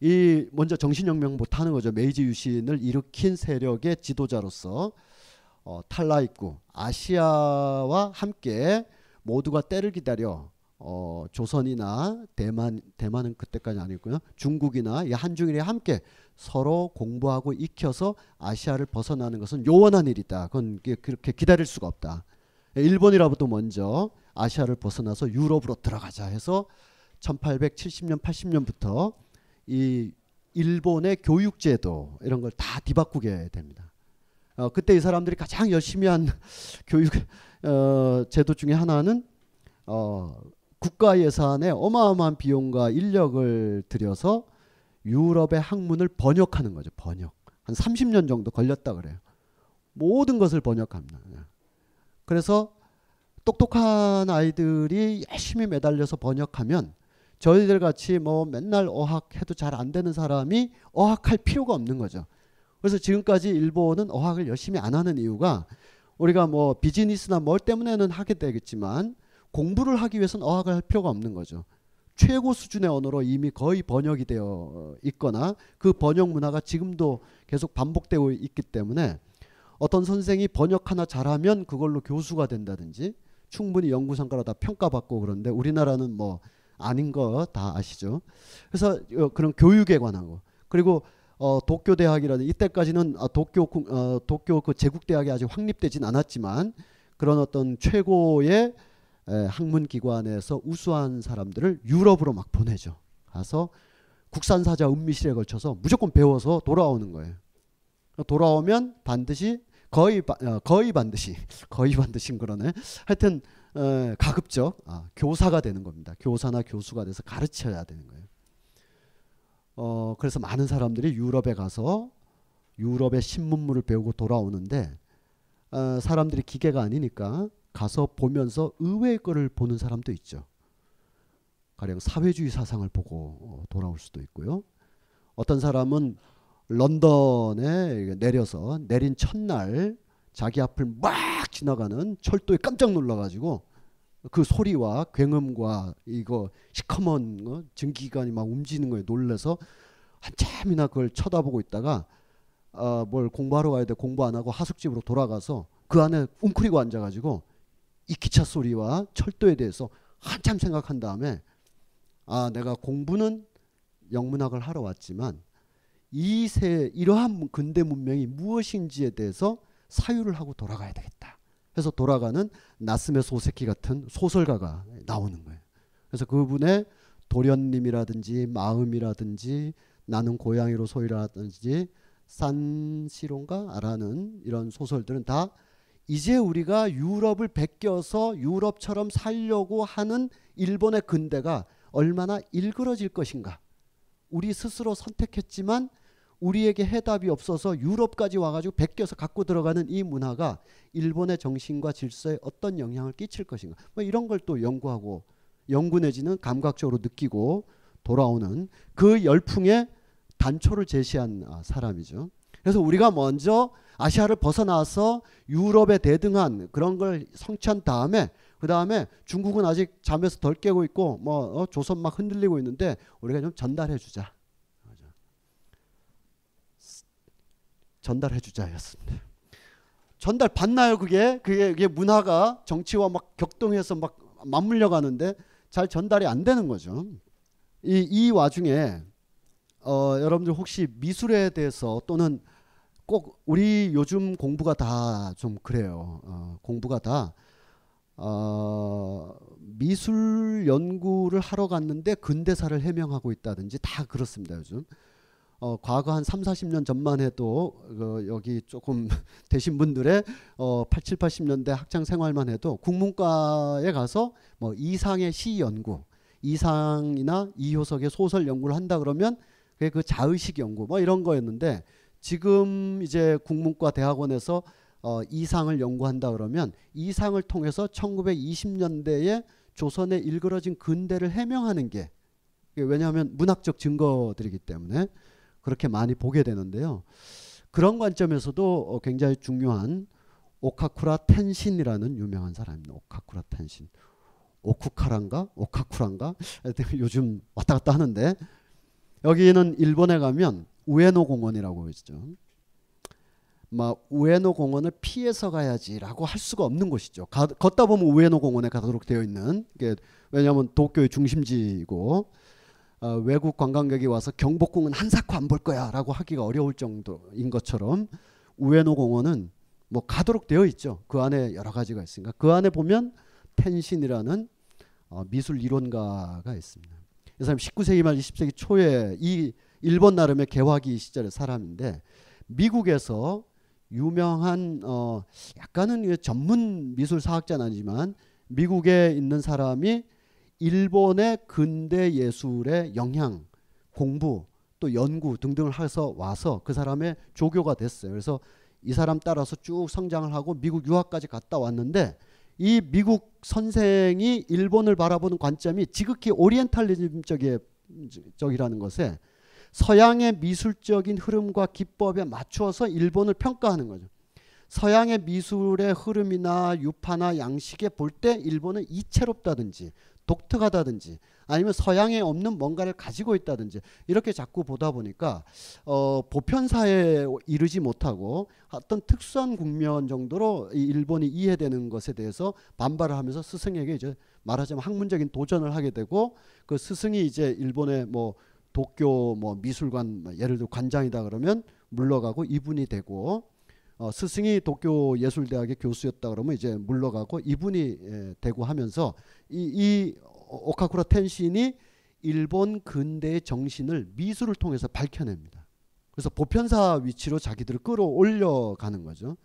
이 먼저 정신혁명 못하는 거죠. 메이지 유신을 일으킨 세력의 지도자로서 어, 탈라 입구 아시아와 함께 모두가 때를 기다려 어, 조선이나 대만 대만은 그때까지 아니었고요. 중국이나 한중일이 함께 서로 공부하고 익혀서 아시아를 벗어나는 것은 요원한 일이다. 그건 그, 그렇게 기다릴 수가 없다. 일본이라부터 먼저 아시아를 벗어나서 유럽으로 들어가자 해서 1870년 80년부터 이 일본의 교육제도 이런 걸 다 뒤바꾸게 됩니다. 어, 그때 이 사람들이 가장 열심히 한 [laughs] 교육 어, 제도 중에 하나는 어, 국가 예산에 어마어마한 비용과 인력을 들여서 유럽의 학문을 번역하는 거죠. 번역 한 30년 정도 걸렸다 그래요. 모든 것을 번역합니다. 그래서 똑똑한 아이들이 열심히 매달려서 번역하면 저희들 같이 뭐 맨날 어학해도 잘 안 되는 사람이 어학할 필요가 없는 거죠. 그래서 지금까지 일본은 어학을 열심히 안 하는 이유가 우리가 뭐 비즈니스나 뭘 때문에는 하게 되겠지만 공부를 하기 위해서는 어학을 할 필요가 없는 거죠. 최고 수준의 언어로 이미 거의 번역이 되어 있거나 그 번역 문화가 지금도 계속 반복되고 있기 때문에 어떤 선생이 번역 하나 잘하면 그걸로 교수가 된다든지 충분히 연구성과로 다 평가받고 그런데 우리나라는 뭐 아닌 거 다 아시죠? 그래서 어, 그런 교육에 관한 거 그리고 어, 도쿄 대학이라든 이때까지는 어, 도쿄 어, 도쿄 그 제국 대학이 아직 확립되진 않았지만 그런 어떤 최고의 에, 학문 기관에서 우수한 사람들을 유럽으로 막 보내죠. 가서 국산사자 음미실에 걸쳐서 무조건 배워서 돌아오는 거예요. 돌아오면 반드시 거의 바, 어, 거의 반드시 [laughs] 거의 반드시 그러네. 하여튼 어, 가급적 아, 교사가 되는 겁니다. 교사나 교수가 돼서 가르쳐야 되는 거예요. 어, 그래서 많은 사람들이 유럽에 가서 유럽의 신문물을 배우고 돌아오는데 어, 사람들이 기계가 아니니까 가서 보면서 의외의 것을 보는 사람도 있죠. 가령 사회주의 사상을 보고 어, 돌아올 수도 있고요. 어떤 사람은 런던에 내려서 내린 첫날 자기 앞을 막쫙 지나가는 철도에 깜짝 놀라가지고 그 소리와 굉음과 이거 시커먼 거 증기관이 막 움직이는 거에 놀래서 한참이나 그걸 쳐다보고 있다가 어, 뭘 공부하러 가야 돼 공부 안 하고 하숙집으로 돌아가서 그 안에 웅크리고 앉아가지고 이 기차 소리와 철도에 대해서 한참 생각한 다음에 아 내가 공부는 영문학을 하러 왔지만 이 세 이러한 근대 문명이 무엇인지에 대해서 사유를 하고 돌아가야 되겠다. 해서 돌아가는 나스메 소세키 같은 소설가가 나오는 거예요. 그래서 그분의 도련님이라든지 마음이라든지 나는 고양이로 소이라든지 산시론가라는 이런 소설들은 다 이제 우리가 유럽을 베껴서 유럽처럼 살려고 하는 일본의 근대가 얼마나 일그러질 것인가. 우리 스스로 선택했지만 우리에게 해답이 없어서 유럽까지 와가지고 베껴서 갖고 들어가는 이 문화가 일본의 정신과 질서에 어떤 영향을 끼칠 것인가 뭐 이런 걸 또 연구하고 연구 내지는 감각적으로 느끼고 돌아오는 그 열풍의 단초를 제시한 아, 사람이죠. 그래서 우리가 먼저 아시아를 벗어나서 유럽에 대등한 그런 걸 성취한 다음에 그 다음에 중국은 아직 잠에서 덜 깨고 있고 뭐 어, 조선 막 흔들리고 있는데 우리가 좀 전달해 주자. 전달해 주자였습니다. 전달 받나요 그게? 그게 그게 문화가 정치와 막 격동해서 막 맞물려 가는데 잘 전달이 안 되는 거죠. 이, 이 와중에 어, 여러분들 혹시 미술에 대해서 또는 꼭 우리 요즘 공부가 다 좀 그래요. 어, 공부가 다 어, 미술 연구를 하러 갔는데 근대사를 해명하고 있다든지 다 그렇습니다 요즘. 어, 과거 한 3, 40년 전만 해도 어, 여기 조금 [laughs] 되신 분들의 어, 80, 80년대 학창 생활만 해도 국문과에 가서 뭐 이상의 시 연구, 이상이나 이효석의 소설 연구를 한다 그러면 그게 그 자의식 연구 뭐 이런 거였는데 지금 이제 국문과 대학원에서 어, 이상을 연구한다 그러면 이상을 통해서 1920년대에 조선에 일그러진 근대를 해명하는 게 왜냐하면 문학적 증거들이기 때문에 그렇게 많이 보게 되는데요. 그런 관점에서도 어, 굉장히 중요한 오카쿠라 텐신이라는 유명한 사람입니다. 오카쿠라 텐신. 오쿠카란가? 오카쿠란가? 요즘 왔다 갔다 하는데 여기는 일본에 가면 우에노 공원이라고 있죠. 막 우에노 공원을 피해서 가야지라고 할 수가 없는 곳이죠. 가, 걷다 보면 우에노 공원에 가도록 되어 있는 게 왜냐하면 도쿄의 중심지이고 어, 외국 관광객이 와서 경복궁은 한사코 안 볼 거야라고 하기가 어려울 정도인 것처럼 우에노 공원은 뭐 가도록 되어 있죠. 그 안에 여러 가지가 있으니까 그 안에 보면 텐신이라는 어, 미술 이론가가 있습니다. 이 사람 19세기 말 20세기 초에 이 일본 나름의 개화기 시절의 사람인데 미국에서 유명한 어 약간은 전문 미술 사학자는 아니지만 미국에 있는 사람이 일본의 근대 예술의 영향, 공부, 또 연구 등등을 해서 와서 그 사람의 조교가 됐어요. 그래서 이 사람 따라서 쭉 성장을 하고 미국 유학까지 갔다 왔는데 이 미국 선생이 일본을 바라보는 관점이 지극히 오리엔탈리즘적이라는 것에 서양의 미술적인 흐름과 기법에 맞추어서 일본을 평가하는 거죠. 서양의 미술의 흐름이나 유파나 양식에 볼 때 일본은 이채롭다든지 독특하다든지 아니면 서양에 없는 뭔가를 가지고 있다든지 이렇게 자꾸 보다 보니까 어, 보편사에 이르지 못하고 어떤 특수한 국면 정도로 일본이 이해되는 것에 대해서 반발을 하면서 스승에게 이제 말하자면 학문적인 도전을 하게 되고 그 스승이 이제 일본의 뭐 도쿄 뭐 미술관 뭐 예를 들어 관장이다 그러면 물러가고 이분이 되고 어, 스승이 도쿄 예술대학의 교수였다 그러면 이제 물러가고 이분이 예, 되고 하면서 이, 이 오카쿠라 텐신이 일본 근대 정신을 미술을 통해서 밝혀냅니다. 그래서 보편사 위치로 자기들을 끌어올려가는 거죠.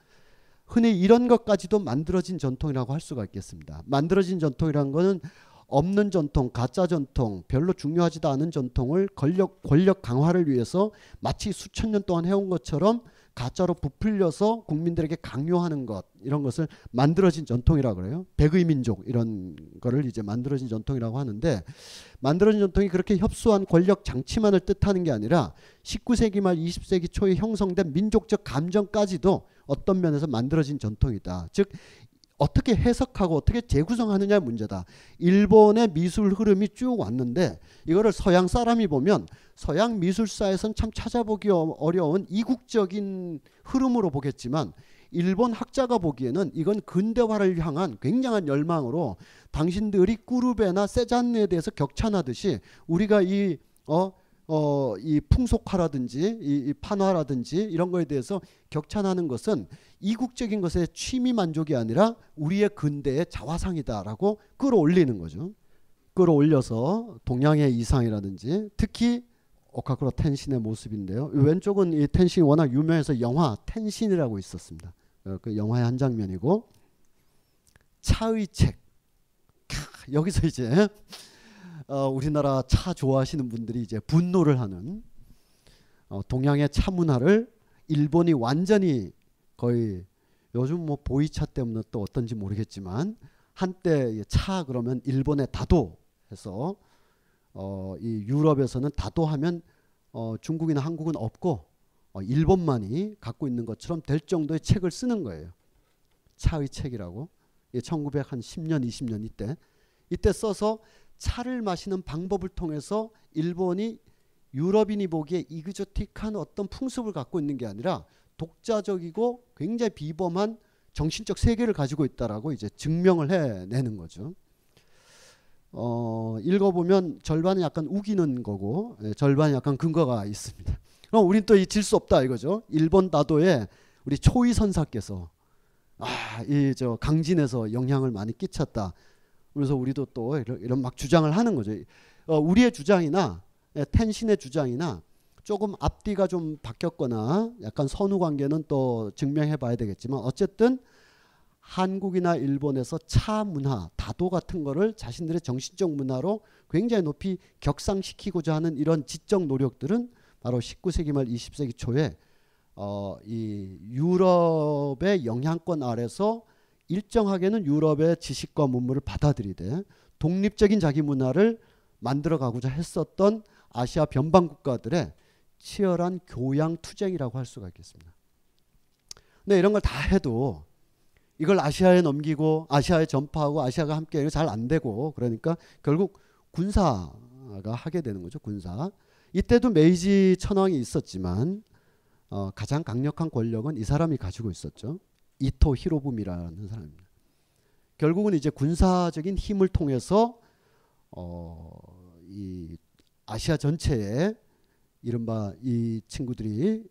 흔히 이런 것까지도 만들어진 전통이라고 할 수가 있겠습니다. 만들어진 전통이란 것은 없는 전통, 가짜 전통, 별로 중요하지도 않은 전통을 권력 권력 강화를 위해서 마치 수천 년 동안 해온 것처럼 가짜로 부풀려서 국민들에게 강요하는 것 이런 것을 만들어진 전통이라 고 그래요. 백의 민족 이런 거를 이제 만들어진 전통이라고 하는데 만들어진 전통이 그렇게 협소한 권력 장치만을 뜻하는 게 아니라 19세기 말 20세기 초에 형성된 민족적 감정까지도 어떤 면에서 만들어진 전통이다. 즉 어떻게 해석하고 어떻게 재구성하느냐의 문제다. 일본의 미술 흐름이 쭉 왔는데 이거를 서양 사람이 보면 서양 미술사에선 참 찾아보기 어, 어려운 이국적인 흐름으로 보겠지만 일본 학자가 보기에는 이건 근대화를 향한 굉장한 열망으로 당신들이 꾸르베나 세잔네에 대해서 격찬하듯이 우리가 이 어, 어, 이 풍속화라든지 이, 이 판화라든지 이런 거에 대해서 격찬하는 것은 이국적인 것의 취미 만족이 아니라 우리의 근대의 자화상이다라고 끌어올리는 거죠. 끌어올려서 동양의 이상이라든지 특히 오카쿠라 텐신의 모습인데요. 왼쪽은 이 텐신이 워낙 유명해서 영화 텐신이라고 있었습니다. 어, 그 영화의 한 장면이고 차의 책. 여기서 이제 어, 우리나라 차 좋아하시는 분들이 이제 분노를 하는 어, 동양의 차 문화를 일본이 완전히 거의 요즘 뭐 보이차 때문에 또 어떤지 모르겠지만 한때 차 그러면 일본의 다도 해서 어, 이 유럽에서는 다도하면 어, 중국이나 한국은 없고 어, 일본만이 갖고 있는 것처럼 될 정도의 책을 쓰는 거예요. 차의 책이라고. 1910년 20년 이때 이때 써서 차를 마시는 방법을 통해서 일본이 유럽인이 보기에 이그저틱한 어떤 풍습을 갖고 있는 게 아니라 독자적이고 굉장히 비범한 정신적 세계를 가지고 있다라고 이제 증명을 해내는 거죠. 어, 읽어보면 절반은 약간 우기는 거고 예, 절반은 약간 근거가 있습니다. 그럼 우린 또질수 없다 이거죠. 일본 다도에 우리 초이 선사께서 아, 이 저 강진에서 영향을 많이 끼쳤다. 그래서 우리도 또 이런, 이런 막 주장을 하는 거죠. 어, 우리의 주장이나 예, 텐신의 주장이나 조금 앞뒤가 좀 바뀌었거나 약간 선후 관계는 또 증명해 봐야 되겠지만 어쨌든 한국이나 일본에서 차 문화, 다도 같은 거를 자신들의 정신적 문화로 굉장히 높이 격상시키고자 하는 이런 지적 노력들은 바로 19세기 말 20세기 초에 어, 이 유럽의 영향권 아래서 일정하게는 유럽의 지식과 문물을 받아들이되 독립적인 자기 문화를 만들어가고자 했었던 아시아 변방 국가들의 치열한 교양 투쟁이라고 할 수가 있겠습니다. 근데 이런 걸 다 해도 이걸 아시아에 넘기고 아시아에 전파하고 아시아가 함께 잘 안 되고 그러니까 결국 군사가 하게 되는 거죠. 군사. 이때도 메이지 천황이 있었지만 어, 가장 강력한 권력은 이 사람이 가지고 있었죠. 이토 히로부미라는 사람입니다. 결국은 이제 군사적인 힘을 통해서 어, 이 아시아 전체에 이른바 이 친구들이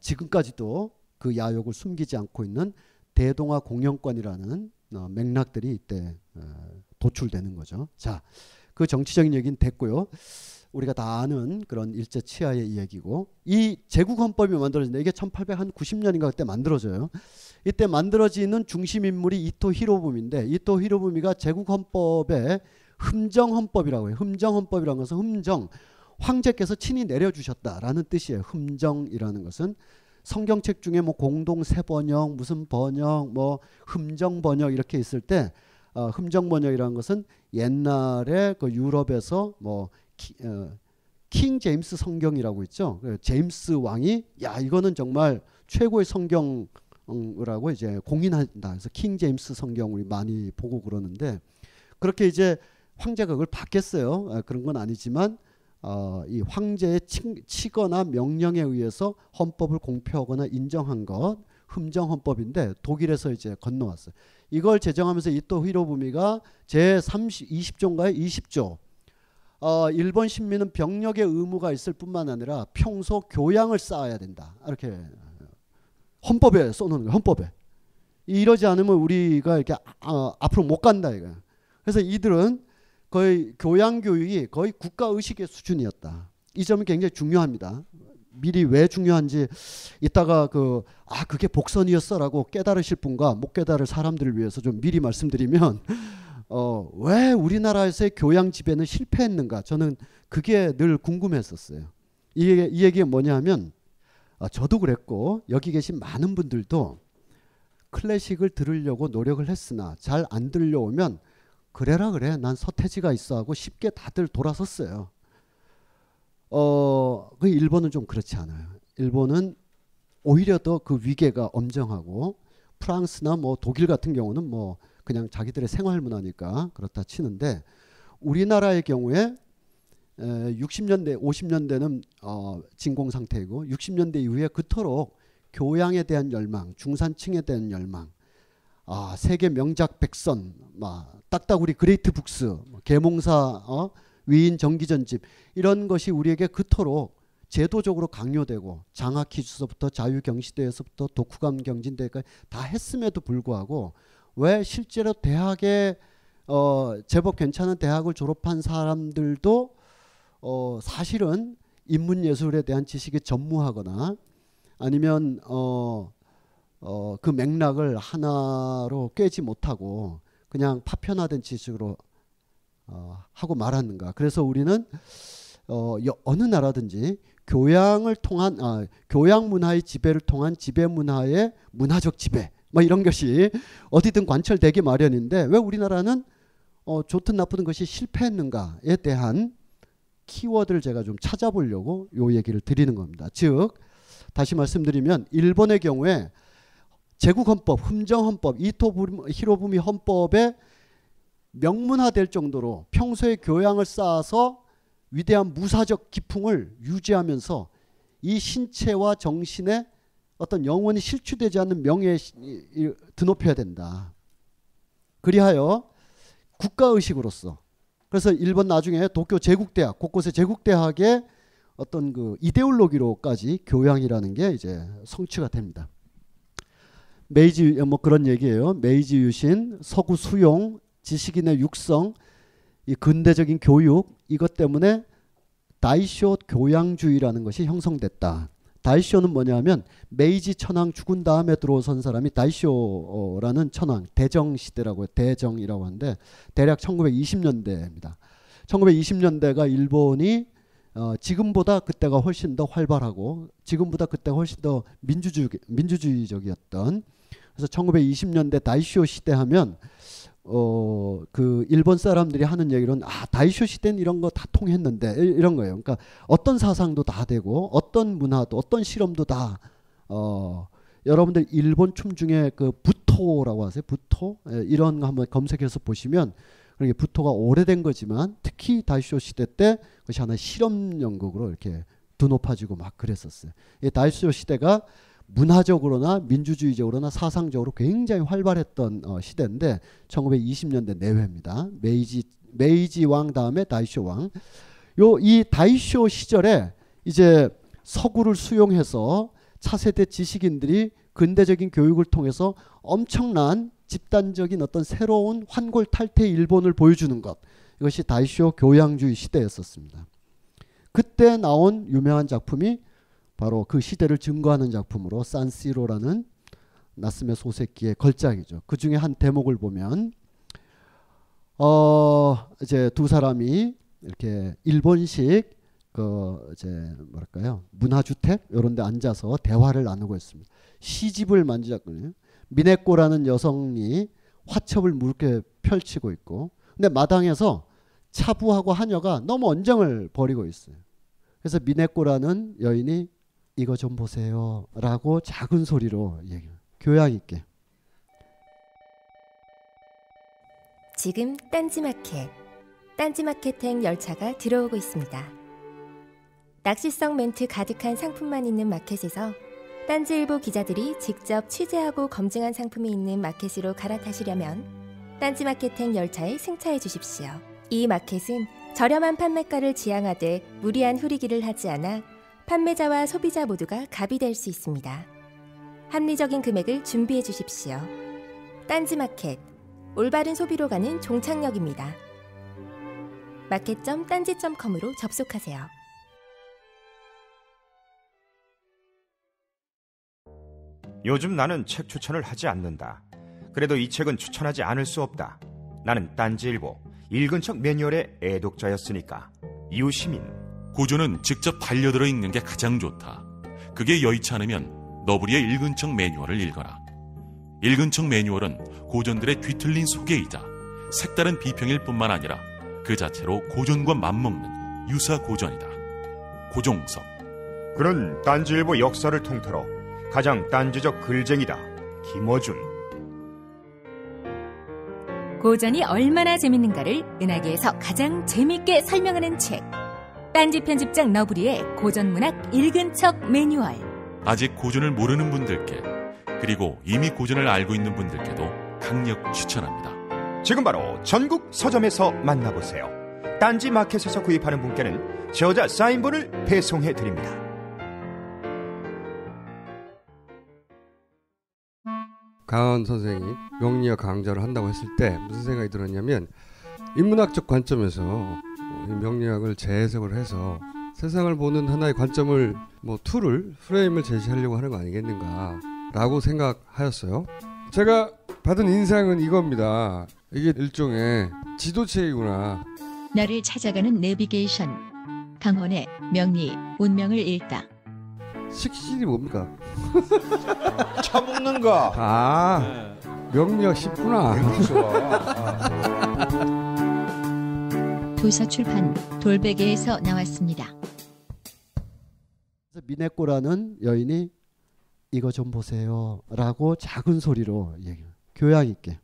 지금까지도 그 야욕을 숨기지 않고 있는 대동아 공영권이라는 어, 맥락들이 이때 어, 도출되는 거죠. 자, 그 정치적인 얘기는 됐고요. 우리가 다 아는 그런 일제 치하의 이야기고 이 제국 헌법이 만들어진다. 이게 1890년인가 그때 만들어져요. 이때 만들어지는 중심 인물이 이토 히로부미인데 이토 히로부미가 제국 헌법에 흠정 헌법이라고 해요. 흠정 헌법이라는 것은 흠정 황제께서 친히 내려주셨다라는 뜻이에요. 흠정이라는 것은 성경책 중에 뭐 공동 세 번역, 무슨 번역, 뭐 흠정 번역 이렇게 있을 때 어, 흠정 번역이라는 것은 옛날에 그 유럽에서 뭐 어, 킹 제임스 성경이라고 있죠. 그 제임스 왕이 야 이거는 정말 최고의 성경이라고 이제 공인한다. 그래서 킹 제임스 성경 우리 많이 보고 그러는데 그렇게 이제 황제가 그걸 받겠어요. 아, 그런 건 아니지만 어, 이 황제의 치, 거나 명령에 의해서 헌법을 공표하거나 인정한 것 흠정 헌법인데 독일에서 이제 건너왔어요. 이걸 제정하면서 이토 히로부미가 제 30, 2 0조가요 20조 어, 일본 신민은 병력의 의무가 있을 뿐만 아니라 평소 교양을 쌓아야 된다. 이렇게 헌법에 써놓는 거예요. 헌법에. 이러지 않으면 우리가 이렇게 어, 앞으로 못 간다 이거 그래서 이들은 거의 교양 교육이 거의 국가 의식의 수준이었다. 이 점은 굉장히 중요합니다. 미리 왜 중요한지 이따가 그아 그게 복선이었어라고 깨달으실 분과 못 깨달을 사람들을 위해서 좀 미리 말씀드리면 어, 왜 우리나라에서의 교양 지배는 실패했는가? 저는 그게 늘 궁금했었어요. 이, 이 얘기가 뭐냐면 어, 아, 저도 그랬고 여기 계신 많은 분들도 클래식을 들으려고 노력을 했으나 잘 안 들려오면 그래라 그래 난 서태지가 있어 하고 쉽게 다들 돌아섰어요. 어, 그 일본은 좀 그렇지 않아요. 일본은 오히려 더 그 위계가 엄정하고 프랑스나 뭐 독일 같은 경우는 뭐 그냥 자기들의 생활 문화니까 그렇다 치는데 우리나라의 경우에 60년대, 50년대는 어, 진공 상태이고 60년대 이후에 그토록 교양에 대한 열망, 중산층에 대한 열망, 아, 세계 명작 백선, 막 딱따구리 그레이트 북스, 뭐 계몽사, 어, 위인 정기전집 이런 것이 우리에게 그토록 제도적으로 강요되고 장학 기술서부터 자유경시대에서부터 독후감 경진대까지 다 했음에도 불구하고 왜 실제로 대학에 어, 제법 괜찮은 대학을 졸업한 사람들도 어, 사실은 인문 예술에 대한 지식이 전무하거나 아니면 어, 어, 그 맥락을 하나로 깨지 못하고 그냥 파편화된 지식으로 어, 하고 말았는가. 그래서 우리는 어, 어느 나라든지 교양을 통한 아, 교양 문화의 지배를 통한 지배 문화의 문화적 지배 뭐 이런 것이 어디든 관철되기 마련인데 왜 우리나라는 어, 좋든 나쁘든 것이 실패했는가에 대한 키워드를 제가 좀 찾아보려고 요 얘기를 드리는 겁니다. 즉 다시 말씀드리면 일본의 경우에 제국헌법, 훈정헌법, 이토 히로부미 헌법에 명문화될 정도로 평소에 교양을 쌓아서 위대한 무사적 기풍을 유지하면서 이 신체와 정신의 어떤 영원히 실추되지 않는 명예에 드높여야 된다. 그리하여 국가의식으로서 그래서 일본 나중에 도쿄 제국대학 곳곳의 제국대학의 어떤 그 이데올로기로까지 교양이라는 게 이제 성취가 됩니다. 메이지 뭐 그런 얘기예요. 메이지 유신, 서구 수용, 지식인의 육성, 이 근대적인 교육 이것 때문에 다이쇼 교양주의라는 것이 형성됐다. 다이쇼는 뭐냐면 메이지 천황 죽은 다음에 들어선 사람이 다이쇼라는 천황 대정 시대라고 해요. 대정이라고 하는데 대략 1920년대입니다. 1920년대가 일본이 어, 지금보다 그때가 훨씬 더 활발하고 지금보다 그때 훨씬 더 민주주의 민주주의적이었던 그래서 1920년대 다이쇼 시대 하면 어그 일본 사람들이 하는 얘기로는 아다이쇼시대는 이런 거 다 통했는데 이런 거예요. 그러니까 어떤 사상도 다 되고 어떤 문화도 어떤 실험도 다 어 여러분들 일본 춤 중에 그 부토라고 하세요. 부토 예, 이런 거 한번 검색해서 보시면 그러게 부토가 오래된 거지만 특히 다이쇼 시대 때 그것이 하나 실험 연극으로 이렇게 두 높아지고 막 그랬었어요. 이 다이쇼 시대가 문화적으로나 민주주의적으로나 사상적으로 굉장히 활발했던 어, 시대인데 1920년대 내외입니다. 메이지 메이지 왕 다음에 다이쇼 왕. 요 이 다이쇼 시절에 이제 서구를 수용해서 차세대 지식인들이 근대적인 교육을 통해서 엄청난 집단적인 어떤 새로운 환골 탈태 일본을 보여주는 것. 이것이 다이쇼 교양주의 시대였었습니다. 그때 나온 유명한 작품이 바로 그 시대를 증거하는 작품으로 산시로라는 나스메 소세끼의 걸작이죠. 그 중에 한 대목을 보면 어 이제 두 사람이 이렇게 일본식 그 이제 뭐랄까요 문화주택 이런데 앉아서 대화를 나누고 있습니다. 시집을 만지작거든요. 미네코라는 여성이 화첩을 무르게 펼치고 있고 근데 마당에서 차부하고 한여가 너무 언쟁을 벌이고 있어요. 그래서 미네코라는 여인이 이거 좀 보세요. 라고 작은 소리로 얘기해 요 교양 있게. 지금 딴지마켓, 딴지마켓행 열차가 들어오고 있습니다. 낚시성 멘트 가득한 상품만 있는 마켓에서 딴지일보 기자들이 직접 취재하고 검증한 상품이 있는 마켓으로 갈아타시려면 딴지마켓행 열차에 승차해 주십시오. 이 마켓은 저렴한 판매가를 지향하되 무리한 후리기를 하지 않아 판매자와 소비자 모두가 갑이 될 수 있습니다. 합리적인 금액을 준비해 주십시오. 딴지마켓 올바른 소비로 가는 종착역입니다. 마켓점딴지점컴으로 접속하세요. 요즘 나는 책 추천을 하지 않는다. 그래도 이 책은 추천하지 않을 수 없다. 나는 딴지일보 읽은 척 매뉴얼의 애독자였으니까. 이웃 시민 고조는 직접 반려들어 읽는 게 가장 좋다. 그게 여의치 않으면 너부리의 읽은 척 매뉴얼을 읽어라. 읽은 척 매뉴얼은 고전들의 뒤틀린 소개이자 색다른 비평일 뿐만 아니라 그 자체로 고전과 맞먹는 유사 고전이다. 고종석. 그는 딴지일보 역사를 통틀어 가장 딴지적 글쟁이다. 김어준. 고전이 얼마나 재밌는가를 은하계에서 가장 재밌게 설명하는 책. 딴지 편집장 너브리의 고전문학 읽은 척 매뉴얼. 아직 고전을 모르는 분들께 그리고 이미 고전을 알고 있는 분들께도 강력 추천합니다. 지금 바로 전국 서점에서 만나보세요. 딴지 마켓에서 구입하는 분께는 저자 사인본을 배송해 드립니다. 강원 선생이 명리학 강좌를 한다고 했을 때 무슨 생각이 들었냐면 인문학적 관점에서 뭐 명리학을 재해석을 해서 세상을 보는 하나의 관점을 뭐 툴을 프레임을 제시하려고 하는 거 아니겠는가라고 생각하였어요. 제가 받은 인상은 이겁니다. 이게 일종의 지도체이구나. 나를 찾아가는 내비게이션. 강원의 명리 운명을 읽다. 식신이 뭡니까? 아, 차 먹는 거. 아 명력 쉽구나. 도서 출판 돌베개에서 나왔습니다. 미네코라는 여인이 이거 좀 보세요라고 작은 소리로 얘기해요. 교양 있게.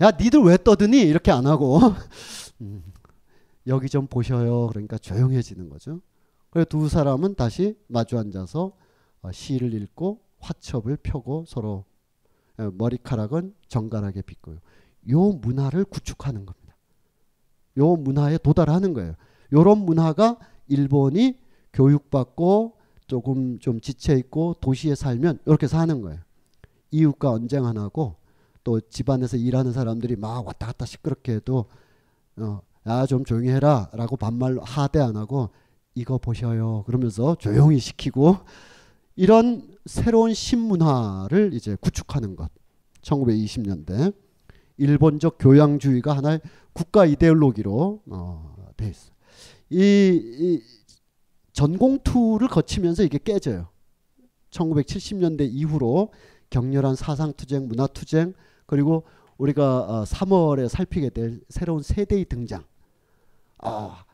야, 니들 왜 떠드니? 이렇게 안 하고 [laughs] 음, 여기 좀 보셔요. 그러니까 조용해지는 거죠. 그래서 두 사람은 다시 마주 앉아서 어, 시를 읽고 화첩을 펴고 서로 예, 머리카락은 정갈하게 빗고요. 요 문화를 구축하는 겁니다. 요 문화에 도달하는 거예요. 요런 문화가 일본이 교육받고 조금 좀 지쳐 있고 도시에 살면 이렇게 사는 거예요. 이웃과 언쟁 하고 또 집안에서 일하는 사람들이 막 왔다 갔다 시끄럽게 해도 어, 아좀 조용히 해라라고 반말로 하대 안 하고 이거 보셔요 그러면서 조용히 시키고 이런 새로운 신문화를 이제 구축하는 것 1920년대 일본적 교양주의가 하나의 국가 이데올로기로 어, 돼 있어. 이, 이 전공투를 거치면서 이게 깨져요. 1970년대 이후로 격렬한 사상투쟁, 문화투쟁, 그리고 우리가 3월에 어, 살피게 될 새로운 세대의 등장. 아,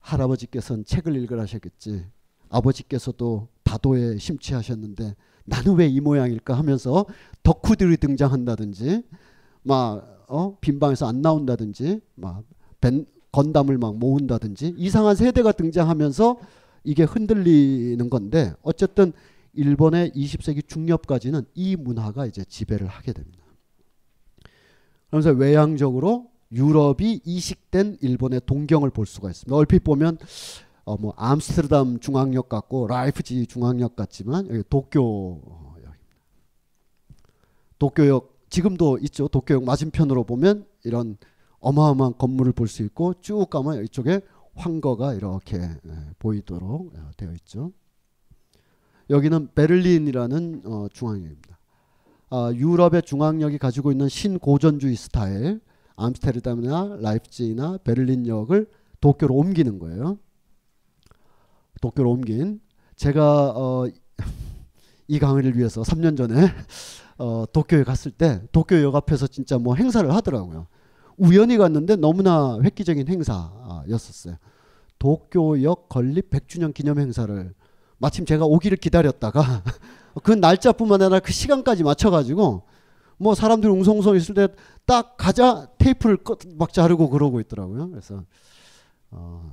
할아버지께서는 책을 읽으라 셨겠지 아버지께서도 다도에 심취하셨는데 나는 왜 이 모양일까 하면서 덕후들이 등장한다든지 막 어? 빈방에서 안 나온다든지 막 벤, 건담을 막 모은다든지 이상한 세대가 등장하면서 이게 흔들리는 건데 어쨌든 일본의 20세기 중엽까지는 이 문화가 이제 지배를 하게 됩니다. 그러서 외향적으로 유럽이 이식된 일본의 동경을 볼 수가 있습니다. 얼핏 보면 어뭐 암스테르담 중앙역 같고 라이프지 중앙역 같지만 여기 도쿄 어, 도쿄역 지금도 있죠. 도쿄역 맞은편으로 보면 이런 어마어마한 건물을 볼 수 있고 쭉 가면 이쪽에 황거가 이렇게 예, 보이도록 예, 되어 있죠. 여기는 베를린이라는 어, 중앙역입니다. 아, 유럽의 중앙역이 가지고 있는 신고전주의 스타일 암스테르담이나 라이프지나 베를린역을 도쿄로 옮기는 거예요. 도쿄로 옮긴 제가 어, [laughs] 이 강의를 위해서 3년 전에 어, 도쿄에 갔을 때 도쿄역 앞에서 진짜 뭐 행사를 하더라고요. 우연히 갔는데 너무나 획기적인 행사였었어요. 도쿄역 건립 100주년 기념 행사를 마침 제가 오기를 기다렸다가 [laughs] 그 날짜뿐만 아니라 그 시간까지 맞춰가지고 뭐사람들 웅성웅성 있을 때 딱 가자 테이프를 막 자르고 그러고 있더라고요. 그래서 어,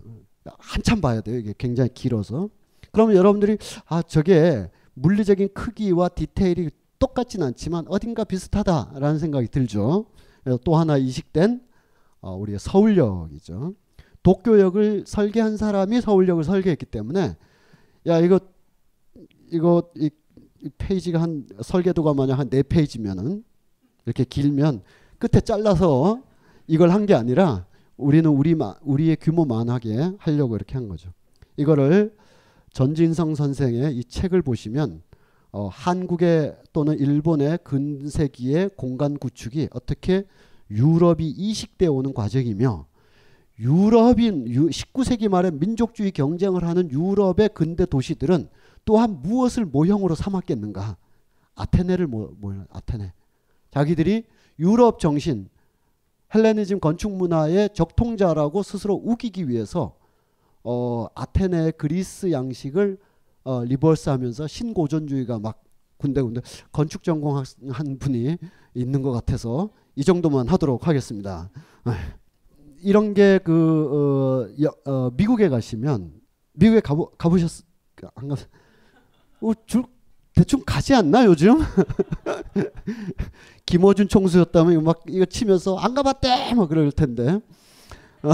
한참 봐야 돼요. 이게 굉장히 길어서. 그러면 여러분들이 아 저게 물리적인 크기와 디테일이 똑같진 않지만 어딘가 비슷하다라는 생각이 들죠. 또 하나 이식된 어, 우리의 서울역이죠. 도쿄역을 설계한 사람이 서울역을 설계했기 때문에 야 이거 이거 이, 이 페이지가 한 설계도가 만약 한네 페이지면은 이렇게 길면 끝에 잘라서 이걸 한 게 아니라 우리는 우리 우리의 규모만하게 하려고 이렇게 한 거죠. 이거를 전진성 선생의 이 책을 보시면 어, 한국의 또는 일본의 근세기의 공간 구축이 어떻게 유럽이 이식되어 오는 과정이며 유럽인 19세기 말에 민족주의 경쟁을 하는 유럽의 근대 도시들은 또한 무엇을 모형으로 삼았겠는가? 아테네를 모, 모 아테네. 자기들이 유럽 정신, 헬레니즘 건축 문화의 적통자라고 스스로 우기기 위해서 어, 아테네 그리스 양식을 어, 리버스하면서 신고전주의가 막 군데군데 건축 전공한 분이 있는 것 같아서 이 정도만 하도록 하겠습니다. 어, 이런 게그 어, 어, 미국에 가시면 미국에 가보, 가보셨 안 가? 어, 줄 대충 가지 않나 요즘? [laughs] 김어준 총수였다면 막 이거 치면서 안 가봤대 막 뭐 그럴 텐데 어,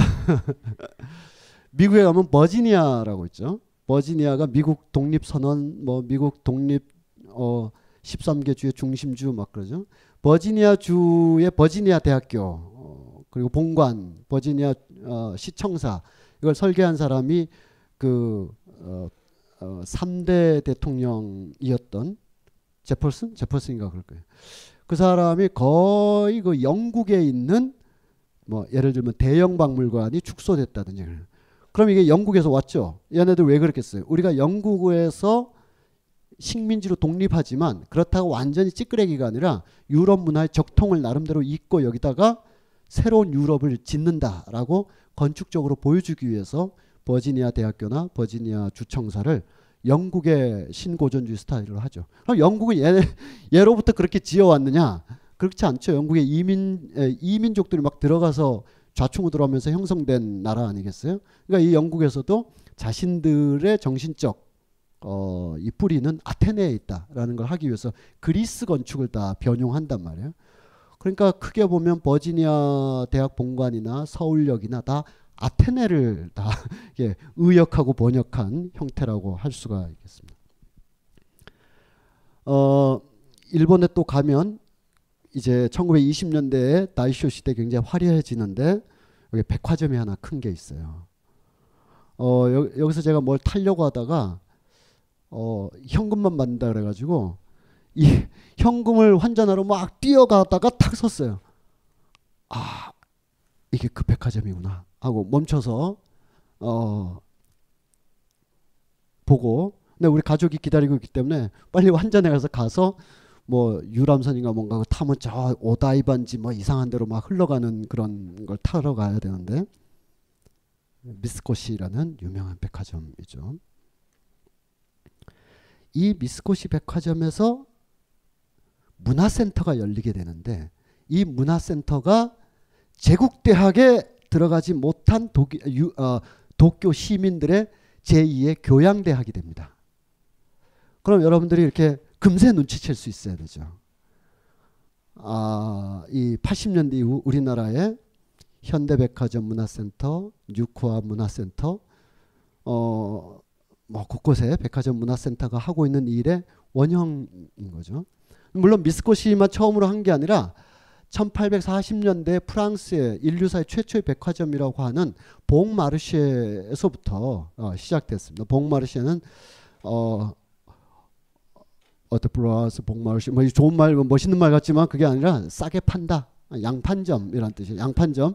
[laughs] 미국에 가면 버지니아라고 있죠. 버지니아가 미국 독립 선언, 뭐 미국 독립 어 13개 주의 중심주 막 그러죠. 버지니아 주의 버지니아 대학교 어, 그리고 본관 버지니아 어, 시청사 이걸 설계한 사람이 그 어, 어, 3대 대통령이었던 제퍼슨 제퍼슨인가 그럴 거예요. 그 사람이 거의 그 영국에 있는 뭐 예를 들면 대형 박물관이 축소됐다든지 그럼 이게 영국에서 왔죠. 얘네들 왜 그랬겠어요? 우리가 영국에서 식민지로 독립하지만 그렇다고 완전히 찌끄레기가 아니라 유럽 문화의 적통을 나름대로 잇고 여기다가 새로운 유럽을 짓는다라고 건축적으로 보여주기 위해서 버지니아 대학교나 버지니아 주청사를 영국의 신고전주의 스타일로 하죠. 그럼 영국은 얘, [laughs] 얘로부터 그렇게 지어왔느냐? 그렇지 않죠. 영국의 이민 에, 이민족들이 막 들어가서 좌충우돌 하면서 형성된 나라 아니겠어요? 그러니까 이 영국에서도 자신들의 정신적 어, 이 뿌리는 아테네에 있다라는 걸 하기 위해서 그리스 건축을 다 변용한단 말이에요. 그러니까 크게 보면 버지니아 대학 본관이나 서울역이나 다 아테네를 다 예, [laughs] 의역하고 번역한 형태라고 할 수가 있겠습니다. 어, 일본에 또 가면 이제 1920년대에 나이쇼 시대 굉장히 화려해지는데 여기 백화점이 하나 큰 게 있어요. 어 여, 기서 제가 뭘 타려고 하다가 어 현금만 받는다 그래가지고 이 [laughs] 현금을 환전하러 막 뛰어가다가 탁 섰어요. 아 이게 그 백화점이구나 하고 멈춰서 어 보고 근데 우리 가족이 기다리고 있기 때문에 빨리 환전해 가서 가서 뭐 유람선인가 뭔가 타면 저 오다이반지 뭐 이상한 데로 막 흘러가는 그런 걸 타러 가야 되는데 미스코시라는 유명한 백화점이죠. 이 미스코시 백화점에서 문화센터가 열리게 되는데 이 문화센터가 제국대학에 들어가지 못한 독, 유, 어, 도쿄 시민들의 제2의 교양대학이 됩니다. 그럼 여러분들이 이렇게 금세 눈치챌 수 있어야 되죠. 아, 이 80년대 이후 우리나라의 현대백화점 문화센터, 뉴코아 문화센터, 어, 뭐 곳곳에 백화점 문화센터가 하고 있는 일의 원형인 거죠. 물론 미스코시만 처음으로 한 게 아니라 1840년대 프랑스의 인류사의 최초의 백화점이라고 하는 봉마르쉐에서부터 어, 시작됐습니다. 봉마르쉐는 어, 어떻게 불러와서 복마을시 뭐 좋은 말 멋있는 말 같지만 그게 아니라 싸게 판다 양판점이란 뜻이에요 양판점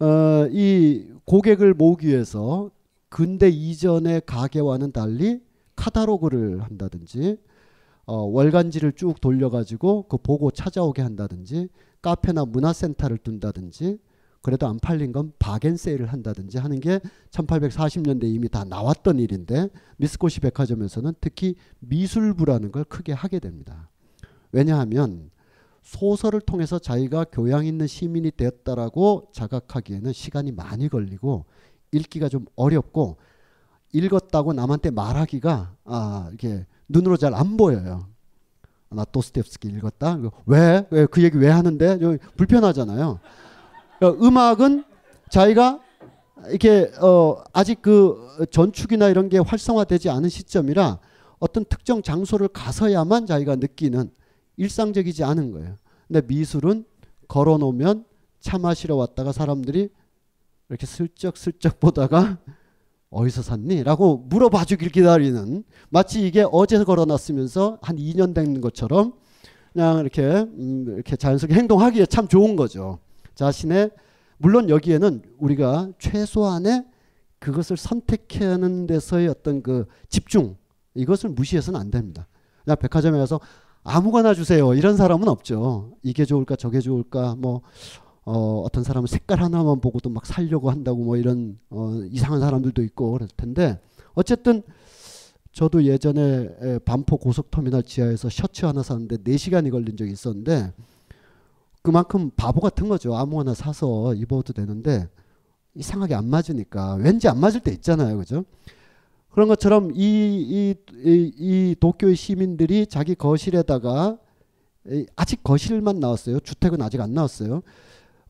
어, 이 고객을 모으기 위해서 근대 이전의 가게와는 달리 카다로그를 한다든지 어, 월간지를 쭉 돌려가지고 그 보고 찾아오게 한다든지 카페나 문화센터를 둔다든지 그래도 안 팔린 건 바겐세일을 한다든지 하는 게 1840년대 이미 다 나왔던 일인데 미스코시 백화점에서는 특히 미술부라는 걸 크게 하게 됩니다. 왜냐하면 소설을 통해서 자기가 교양 있는 시민이 되었다라고 자각하기에는 시간이 많이 걸리고 읽기가 좀 어렵고 읽었다고 남한테 말하기가 아 이게 눈으로 잘 안 보여요. 아, 나 도스텝스키 읽었다. 왜? 왜 그 얘기 왜 하는데? 불편하잖아요. 그러니까 음악은 자기가 이렇게 어 아직 그 전축이나 이런 게 활성화되지 않은 시점이라 어떤 특정 장소를 가서야만 자기가 느끼는 일상적이지 않은 거예요. 근데 미술은 걸어놓으면 차 마시러 왔다가 사람들이 이렇게 슬쩍슬쩍 보다가 어디서 샀니? 라고 물어봐 주길 기다리는 마치 이게 어제 걸어놨으면서 한 2년 된 것처럼 그냥 이렇게 음 이렇게 자연스럽게 행동하기에 참 좋은 거죠. 자신의 물론 여기에는 우리가 최소한의 그것을 선택하는 데서의 어떤 그 집중 이것을 무시해서는 안 됩니다. 그냥 백화점에 가서 아무거나 주세요 이런 사람은 없죠. 이게 좋을까 저게 좋을까 뭐 어, 떤 사람은 색깔 하나만 보고도 막 살려고 한다고 뭐 이런 어, 이상한 사람들도 있고 그럴 텐데 어쨌든 저도 예전에 반포 고속터미널 지하에서 셔츠 하나 샀는데 4시간이 걸린 적이 있었는데 그만큼 바보 같은 거죠. 아무거나 사서 입어도 되는데 이상하게 안 맞으니까 왠지 안 맞을 때 있잖아요. 그죠? 그런 것처럼 이, 이, 이, 이 도쿄의 시민들이 자기 거실에다가 아직 거실만 나왔어요. 주택은 아직 안 나왔어요.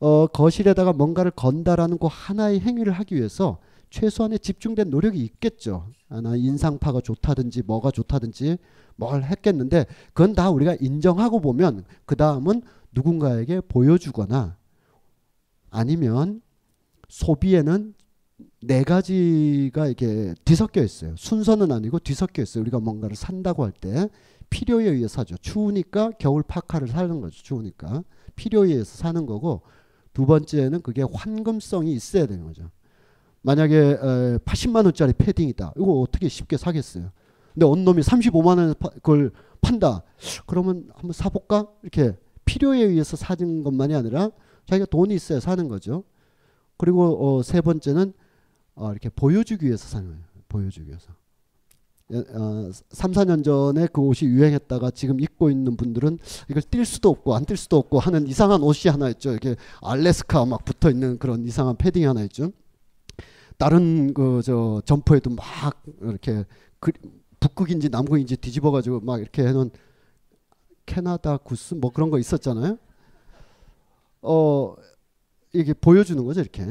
어, 거실에다가 뭔가를 건다라는 그 하나의 행위를 하기 위해서 최소한의 집중된 노력이 있겠죠. 하나 인상파가 좋다든지 뭐가 좋다든지 뭘 했겠는데 그건 다 우리가 인정하고 보면 그 다음은 누군가에게 보여주거나 아니면 소비에는 네 가지가 이렇게 뒤섞여 있어요. 순서는 아니고 뒤섞여 있어요. 우리가 뭔가를 산다고 할 때 필요에 의해 사죠. 추우니까 겨울 파카를 사는 거죠. 추우니까 필요에 의해서 사는 거고 두 번째는 그게 환금성이 있어야 되는 거죠. 만약에 80만 원짜리 패딩이다. 이거 어떻게 쉽게 사겠어요? 근데 어느 놈이 35만 원에 그걸 판다. 그러면 한번 사볼까? 이렇게 필요에 의해서 사는 것만이 아니라 자기가 돈이 있어야 사는 거죠. 그리고 어, 세 번째는 어, 이렇게 보여주기 위해서 사는 거예요. 보여주기 위해서. 예, 어, 3, 4년 전에 그 옷이 유행했다가 지금 입고 있는 분들은 이걸 뛸 수도 없고 안뛸 수도 없고 하는 이상한 옷이 하나 있죠. 이게 알래스카 막 붙어 있는 그런 이상한 패딩이 하나 있죠. 다른 그 저 점퍼에도 막 이렇게 그 북극인지 남극인지 뒤집어 가지고 막 이렇게 해놓은 캐나다 구스 뭐 그런 거 있었잖아요. 어 이게 보여주는 거죠 이렇게.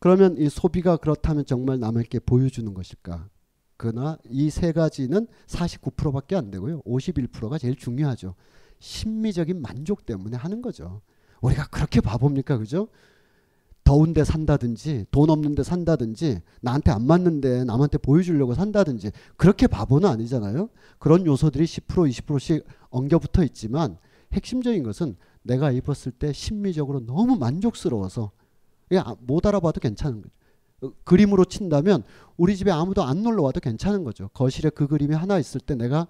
그러면 이 소비가 그렇다면 정말 남에게 보여주는 것일까? 그러나 이 세 가지는 49%밖에 안 되고요. 51%가 제일 중요하죠. 심미적인 만족 때문에 하는 거죠. 우리가 그렇게 봐봅니까, 그죠? 더운데 산다든지 돈 없는데 산다든지 나한테 안 맞는데 남한테 보여주려고 산다든지 그렇게 바보는 아니잖아요. 그런 요소들이 10% 20%씩 엉겨붙어 있지만 핵심적인 것은 내가 입었을 때 심미적으로 너무 만족스러워서 아, 못 알아봐도 괜찮은 거죠. 어, 그림으로 친다면 우리 집에 아무도 안 놀러 와도 괜찮은 거죠. 거실에 그 그림이 하나 있을 때 내가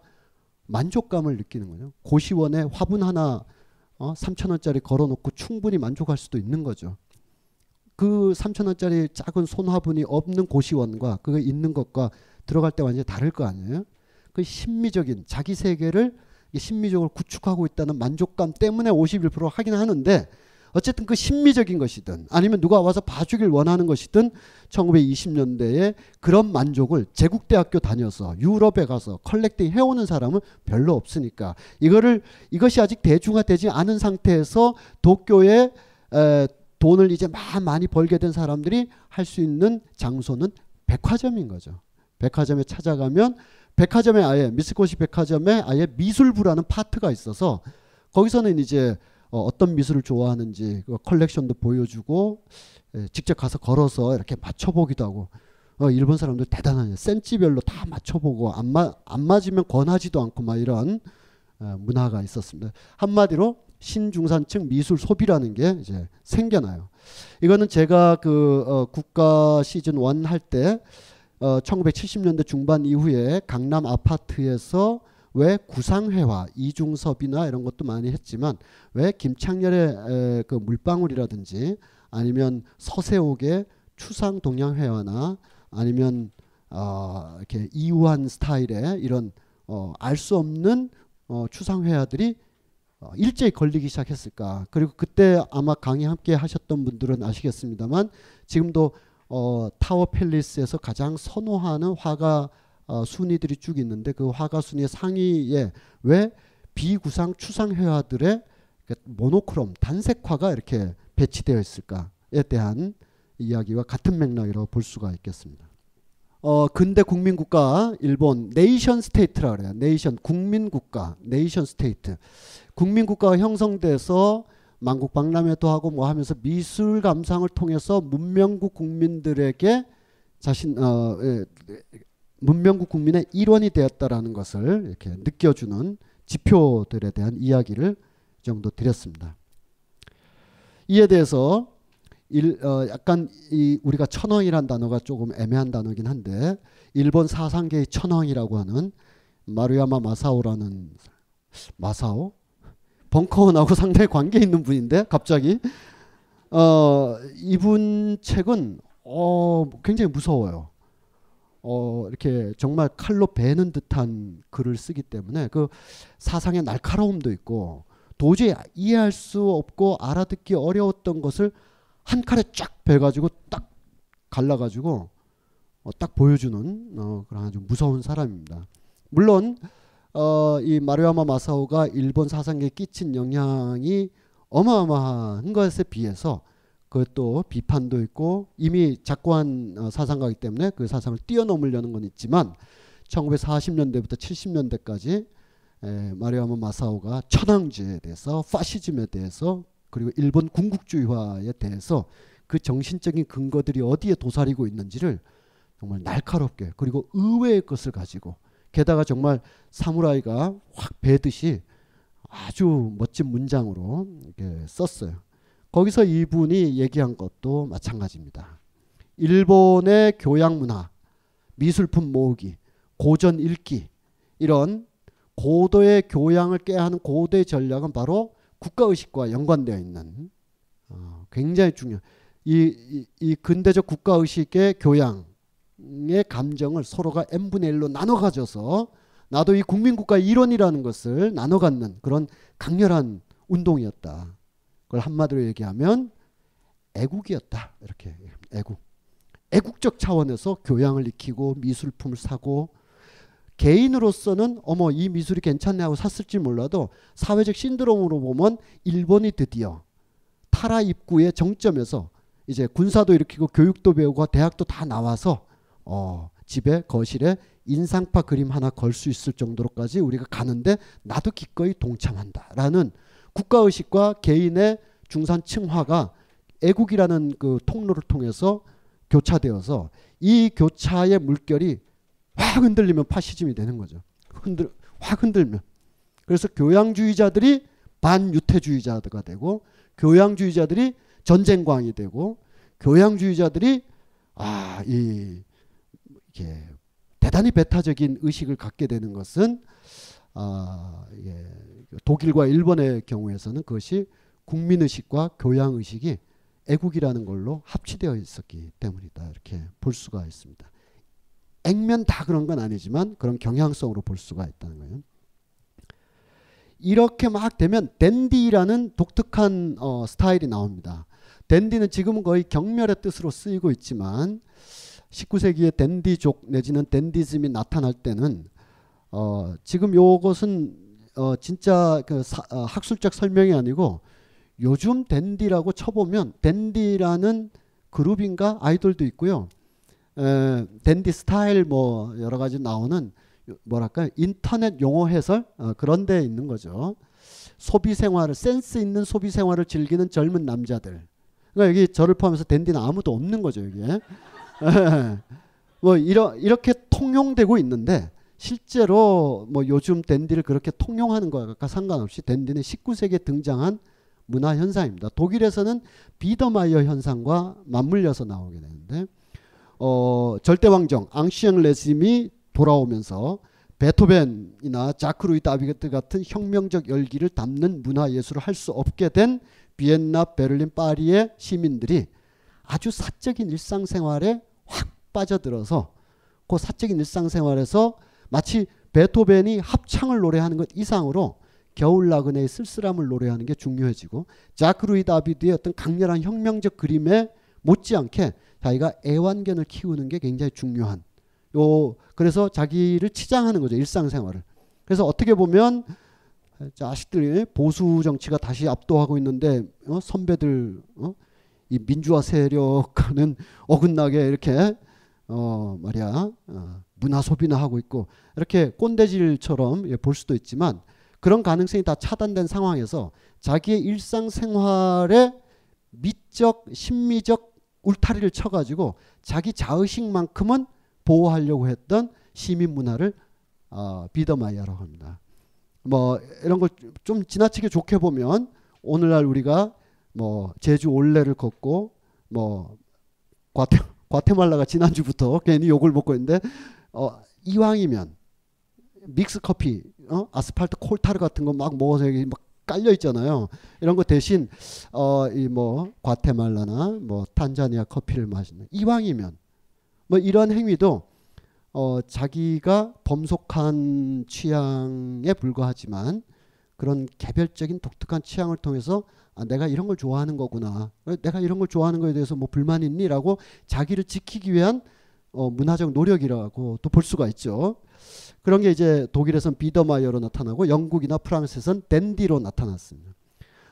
만족감을 느끼는 거죠. 고시원에 화분 하나 어, 3천 원짜리 걸어놓고 충분히 만족할 수도 있는 거죠. 그 3천 원짜리 작은 손화분이 없는 고시원과 그거 있는 것과 들어갈 때 완전히 다를 거 아니에요? 그 심미적인 자기 세계를 심미적으로 구축하고 있다는 만족감 때문에 51% 하긴 하는데 어쨌든 그 심미적인 것이든 아니면 누가 와서 봐주길 원하는 것이든 1920년대에 그런 만족을 제국대학교 다녀서 유럽에 가서 컬렉팅 해오는 사람은 별로 없으니까 이거를 이것이 아직 대중화되지 않은 상태에서 도쿄의 에, 돈을 이제 막 많이 벌게 된 사람들이 할 수 있는 장소는 백화점인 거죠. 백화점에 찾아가면 백화점에 아예 미스코시 백화점에 아예 미술부라는 파트가 있어서 거기서는 이제 어, 어떤 미술을 좋아하는지 그 컬렉션도 보여주고 예, 직접 가서 걸어서 이렇게 맞춰보기도 하고 어, 일본 사람들 대단하냐 센치별로 다 맞춰보고 안, 마, 안 맞으면 권하지도 않고 막 이런 어, 문화가 있었습니다. 한마디로 신중산층 미술 소비라는 게 이제 생겨나요. 이거는 제가 그어 국가 시즌 1할때어 1970년대 중반 이후에 강남 아파트에서 왜 구상회화 이중섭이나 이런 것도 많이 했지만 왜 김창렬의 그 물방울이라든지 아니면 서세옥의 추상 동양회화나 아니면 어 이렇게 이우한 스타일의 이런 어, 알수 없는 어, 추상회화들이 어, 일제히 걸리기 시작했을까. 그리고 그때 아마 강의 함께 하셨던 분들은 아시겠습니다만 지금도 어, 타워 팰리스에서 가장 선호하는 화가 어, 순위들이 쭉 있는데 그 화가 순위 상위에 왜 비구상 추상 회화들의 그 모노크롬 단색화가 이렇게 배치되어 있을까에 대한 이야기와 같은 맥락이라고 볼 수가 있겠습니다. 어, 근대 국민국가 일본 네이션 스테이트라 그래요. 네이션 국민국가 네이션 스테이트 국민국가가 형성돼서 만국 박람회도 하고 뭐 하면서 미술 감상을 통해서 문명국 국민들에게 자신 어, 예, 문명국 국민의 일원이 되었다라는 것을 이렇게 느껴주는 지표들에 대한 이야기를 정도 드렸습니다. 이에 대해서 일, 어, 약간 이 우리가 천황이란 단어가 조금 애매한 단어긴 한데 일본 사상계의 천황이라고 하는 마루야마 마사오라는 마사오 벙커원하고 [laughs] 상당히 관계 있는 분인데 갑자기 어, 이분 책은 어, 굉장히 무서워요. 어, 이렇게 정말 칼로 베는 듯한 글을 쓰기 때문에 그 사상의 날카로움도 있고 도저히 이해할 수 없고 알아듣기 어려웠던 것을 한 칼에 쫙 베가지고 딱 갈라가지고 어, 딱 보여주는 어, 그런 아주 무서운 사람입니다. 물론 어, 이 마루야마 마사오가 일본 사상에 끼친 영향이 어마어마한 것에 비해서 그것도 비판도 있고 이미 작고한 어, 사상가이기 때문에 그 사상을 뛰어넘으려는 건 있지만 1940년대부터 70년대까지 마리아마 마사오가 천황제에 대해서 파시즘에 대해서 그리고 일본 군국주의화에 대해서 그 정신적인 근거들이 어디에 도사리고 있는지를 정말 날카롭게 그리고 의외의 것을 가지고 게다가 정말 사무라이가 확베듯이 아주 멋진 문장으로 썼어요. 거기서 이분이 얘기한 것도 마찬가지입니다. 일본의 교양 문화, 미술품 모으기, 고전 읽기 이런 고도의 교양을 깨하는 고도의 전략은 바로 국가의식과 연관되어 있는 어, 굉장히 중요한 이, 이, 이, 근대적 국가의식의 교양의 감정을 서로가 n분의 1로 나눠 가져서 나도 이 국민국가 이론이라는 것을 나눠 갖는 그런 강렬한 운동이었다. 그걸 한마디로 얘기하면 애국이었다. 이렇게 애국. 애국적 차원에서 교양을 익히고 미술품을 사고 개인으로서는 어머 이 미술이 괜찮네 하고 샀을지 몰라도 사회적 신드롬으로 보면 일본이 드디어 타라 입구의 정점에서 이제 군사도 일으키고 교육도 배우고 대학도 다 나와서 어 집에 거실에 인상파 그림 하나 걸 수 있을 정도로까지 우리가 가는데 나도 기꺼이 동참한다라는 국가의식과 개인의 중산층화가 애국이라는 그 통로를 통해서 교차되어서 이 교차의 물결이 확 흔들리면 파시즘이 되는 거죠. 흔들 확 흔들면. 그래서 교양주의자들이 반유태주의자가 되고 교양주의자들이 전쟁광이 되고 교양주의자들이 아이 이게 대단히 배타적인 의식을 갖게 되는 것은 아, 예, 독일과 일본의 경우에서는 그것이 국민의식과 교양의식이 애국이라는 걸로 합치되어 있었기 때문이다 이렇게 볼 수가 있습니다. 액면 다 그런 건 아니지만 그런 경향성으로 볼 수가 있다는 거예요. 이렇게 막 되면 댄디라는 독특한 어, 스타일이 나옵니다. 댄디는 지금은 거의 경멸의 뜻으로 쓰이고 있지만 19세기의 댄디족 내지는 댄디즘이 나타날 때는 어, 지금 요것은 어, 진짜 그 사, 어, 학술적 설명이 아니고 요즘 댄디라고 쳐보면 댄디라는 그룹인가 아이돌도 있고요. 에, 댄디 스타일 뭐 여러 가지 나오는 뭐랄까 인터넷 용어 해설 어, 그런 데 있는 거죠. 소비 생활을 센스 있는 소비 생활을 즐기는 젊은 남자들. 그러니까 여기 저를 포함해서 댄디는 아무도 없는 거죠 여기에. [laughs] 뭐 이러, 이렇게 통용되고 있는데 실제로 뭐 요즘 댄디를 그렇게 통용하는 것과 상관없이 댄디는 19세기에 등장한 문화 현상입니다. 독일에서는 비더마이어 현상과 맞물려서 나오게 되는데 어, 절대왕정 앙시앙 레짐이 돌아오면서 베토벤이나 자크 루이 다비게트 같은 혁명적 열기를 담는 문화 예술을 할 수 없게 된 비엔나, 베를린, 파리의 시민들이 아주 사적인 일상생활에 확 빠져들어서 그 사적인 일상생활에서 마치 베토벤이 합창을 노래하는 것 이상으로 겨울나그네의 쓸쓸함을 노래하는 게 중요해지고 자크 루이 다비드의 어떤 강렬한 혁명적 그림에 못지않게 자기가 애완견을 키우는 게 굉장히 중요한 요 그래서 자기를 치장하는 거죠 일상생활을 그래서 어떻게 보면 자식들이 보수 정치가 다시 압도하고 있는데 어? 선배들 어? 이 민주화 세력과는 [laughs] 어긋나게 이렇게 어 말이야 어 문화 소비나 하고 있고 이렇게 꼰대질처럼 예, 볼 수도 있지만 그런 가능성이 다 차단된 상황에서 자기의 일상생활에 미적 심미적 울타리를 쳐가지고 자기 자의식만큼은 보호하려고 했던 시민 문화를 어, 비더마이어라고 합니다. 뭐 이런 걸 좀 지나치게 좋게 보면 오늘날 우리가 뭐 제주 올레를 걷고 뭐 과테, 과테말라가 지난주부터 괜히 욕을 먹고 있는데 어, 이왕이면 믹스 커피, 어? 아스팔트 콜타르 같은 거 막 먹어서 여기 막 깔려 있잖아요. 이런 거 대신 어이뭐 과테말라나 뭐 탄자니아 커피를 마시는 이왕이면 뭐 이런 행위도 어 자기가 범속한 취향에 불과하지만 그런 개별적인 독특한 취향을 통해서 아, 내가 이런 걸 좋아하는 거구나. 내가 이런 걸 좋아하는 거에 대해서 뭐 불만 있니? 라고 자기를 지키기 위한 어, 문화적 노력이라고 또볼 수가 있죠. 그런 게 이제 독일에선 비더마이어로 나타나고 영국이나 프랑스에선 댄디로 나타났습니다.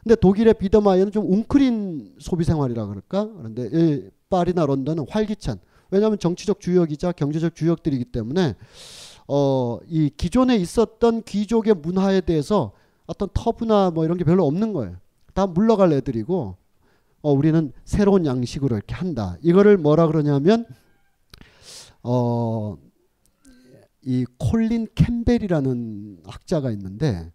근데 독일의 비더마이어는 좀 웅크린 소비 생활이라 그럴까? 그런데 이 파리나 런던은 활기찬. 왜냐하면 정치적 주역이자 경제적 주역들이기 때문에 어, 이 기존에 있었던 귀족의 문화에 대해서 어떤 터프나뭐 이런 게 별로 없는 거예요. 다 물러갈 애들이고 어, 우리는 새로운 양식으로 이렇게 한다. 이거를 뭐라 그러냐면 어, 이 콜린 캠벨이라는 학자가 있는데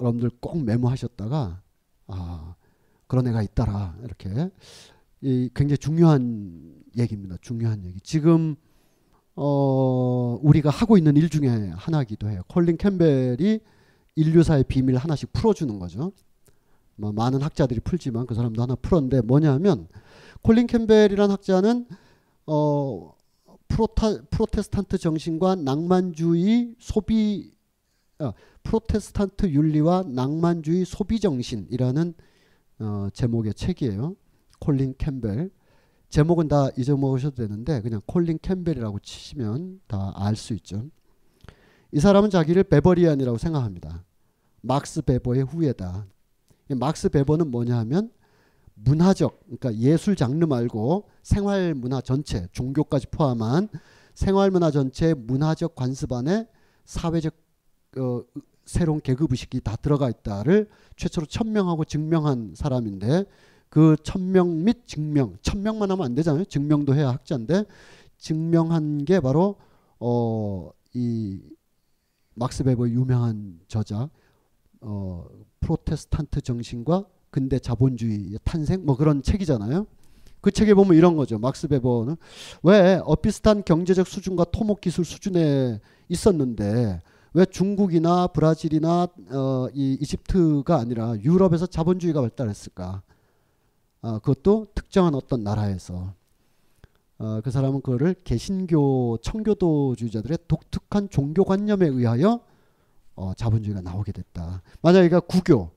여러분들 꼭 메모하셨다가 아 그런 애가 있더라 이렇게 이 굉장히 중요한 얘기입니다. 중요한 얘기. 지금 어 우리가 하고 있는 일 중에 하나기도 이 해요. 콜린 캠벨이 인류사의 비밀 하나씩 풀어주는 거죠. 뭐 많은 학자들이 풀지만 그 사람도 하나 풀었는데 뭐냐면 콜린 캠벨이라는 학자는 어 프로타, 프로테스탄트 정신과 낭만주의 소비 어, 프로테스탄트 윤리와 낭만주의 소비 정신이라는 어, 제목의 책이에요. 콜린 캠벨. 제목은 다 잊어먹으셔도 되는데 그냥 콜린 캠벨이라고 치시면 다 알 수 있죠. 이 사람은 자기를 베버리안이라고 생각합니다. 막스 베버의 후예다. 막스 베버는 뭐냐 하면 문화적 그러니까 예술 장르 말고 생활 문화 전체 종교까지 포함한 생활 문화 전체 문화적 관습 안에 사회적 어, 새로운 계급 의식이 다 들어가 있다를 최초로 천명하고 증명한 사람인데 그 천명 및 증명 천명만 하면 안 되잖아요 증명도 해야 학자인데 증명한 게 바로 어이 막스 베버 유명한 저자 어 프로테스탄트 정신과 근대 자본주의 탄생 뭐 그런 책이잖아요. 그 책에 보면 이런 거죠. 막스 베버는 왜 엇비슷한 경제적 수준과 토목 기술 수준에 있었는데 왜 중국이나 브라질이나 어, 이 이집트가 아니라 유럽에서 자본주의가 발달했을까? 어, 그것도 특정한 어떤 나라에서 어, 그 사람은 그거를 개신교 청교도주의자들의 독특한 종교관념에 의하여 어, 자본주의가 나오게 됐다. 만약에 그러니까 구교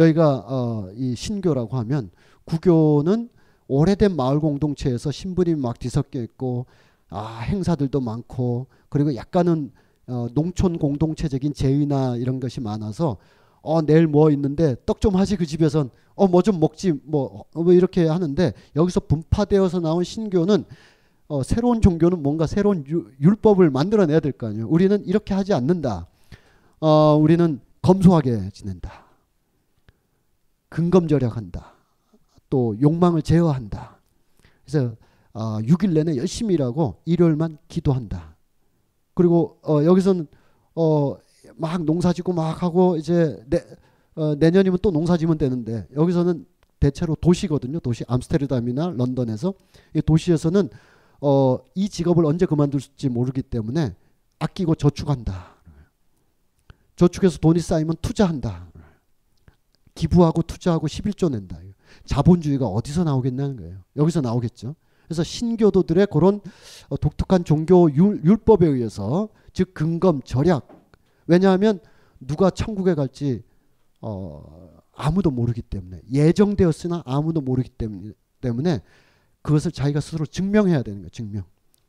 여기가 어, 이 신교라고 하면 구교는 오래된 마을 공동체에서 신부님막 뒤섞여 있고 아, 행사들도 많고 그리고 약간은 어, 농촌 공동체적인 제의나 이런 것이 많아서 어 내일 뭐 있는데 떡 좀 하지 그 집에선 어뭐 좀 먹지 뭐, 어, 뭐 이렇게 하는데 여기서 분파되어서 나온 신교는 어, 새로운 종교는 뭔가 새로운 율, 법을 만들어내야 될 거 아니에요. 우리는 이렇게 하지 않는다. 어, 우리는 검소하게 지낸다. 근검절약한다. 또 욕망을 제어한다. 그래서 어, 6일 내내 열심히 일하고 일요일만 기도한다. 그리고 어, 여기서는 어, 막 농사짓고 막 하고 이제 내, 어, 내년이면 또농사짓면 되는데 여기서는 대체로 도시거든요. 도시 암스테르담이나 런던에서 이 도시에서는 어, 이 직업을 언제 그만둘지 모르기 때문에 아끼고 저축한다. 저축해서 돈이 쌓이면 투자한다. 기부하고 투자하고 11조 낸다. 자본주의가 어디서 나오겠냐는 거예요. 여기서 나오겠죠. 그래서 신교도들의 그런 어, 독특한 종교 율, 법에 의해서 즉 근검 절약 왜냐하면 누가 천국에 갈지 어, 아무도 모르기 때문에 예정되었으나 아무도 모르기 때문에, 그것을 자기가 스스로 증명해야 되는 거예요. 증명.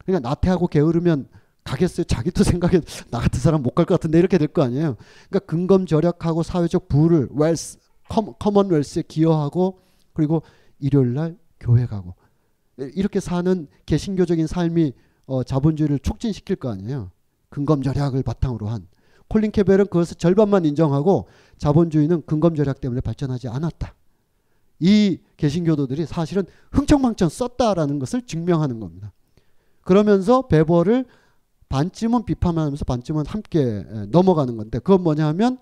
그러니까 나태하고 게으르면 가겠어요. 자기도 [laughs] 생각에 나 같은 사람 못 갈 것 같은데 이렇게 될 거 아니에요. 그러니까 근검 절약하고 사회적 부를 웰스 커먼웰스에 기여하고 그리고 일요일 날 교회 가고 이렇게 사는 개신교적인 삶이 어, 자본주의를 촉진시킬 거 아니에요. 근검절약을 바탕으로 한 콜린 케벨은 그것을 절반만 인정하고 자본주의는 근검절약 때문에 발전하지 않았다. 이 개신교도들이 사실은 흥청망청 썼다라는 것을 증명하는 겁니다. 그러면서 베버를 반쯤은 비판하면서 반쯤은 함께 넘어가는 건데 그건 뭐냐 하면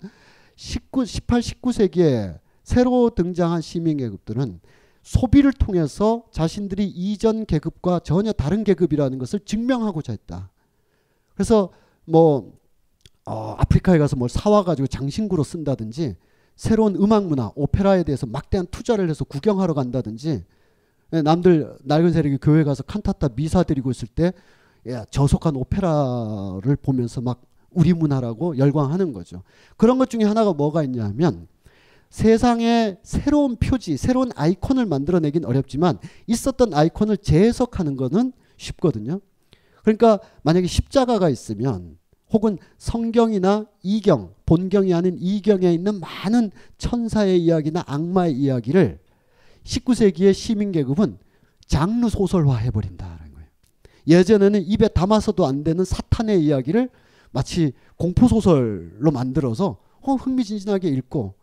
19, 18, 19세기에 새로 등장한 시민계급들은 소비를 통해서 자신들이 이전 계급과 전혀 다른 계급이라는 것을 증명하고자 했다. 그래서 뭐 어, 아프리카에 가서 뭘 사와가지고 장신구로 쓴다든지 새로운 음악 문화, 오페라에 대해서 막대한 투자를 해서 구경하러 간다든지 예, 남들 낡은 세력이 교회 가서 칸타타 미사 드리고 있을 때 야, 저속한 오페라를 보면서 막 우리 문화라고 열광하는 거죠. 그런 것 중에 하나가 뭐가 있냐면 세상에 새로운 표지, 새로운 아이콘을 만들어내긴 어렵지만 있었던 아이콘을 재해석하는 것은 쉽거든요. 그러니까 만약에 십자가가 있으면 혹은 성경이나 이경, 본경이 아닌 이경에 있는 많은 천사의 이야기나 악마의 이야기를 19세기의 시민 계급은 장르 소설화 해버린다라는 거예요. 예전에는 입에 담아서도 안 되는 사탄의 이야기를 마치 공포 소설로 만들어서 어, 흥미진진하게 읽고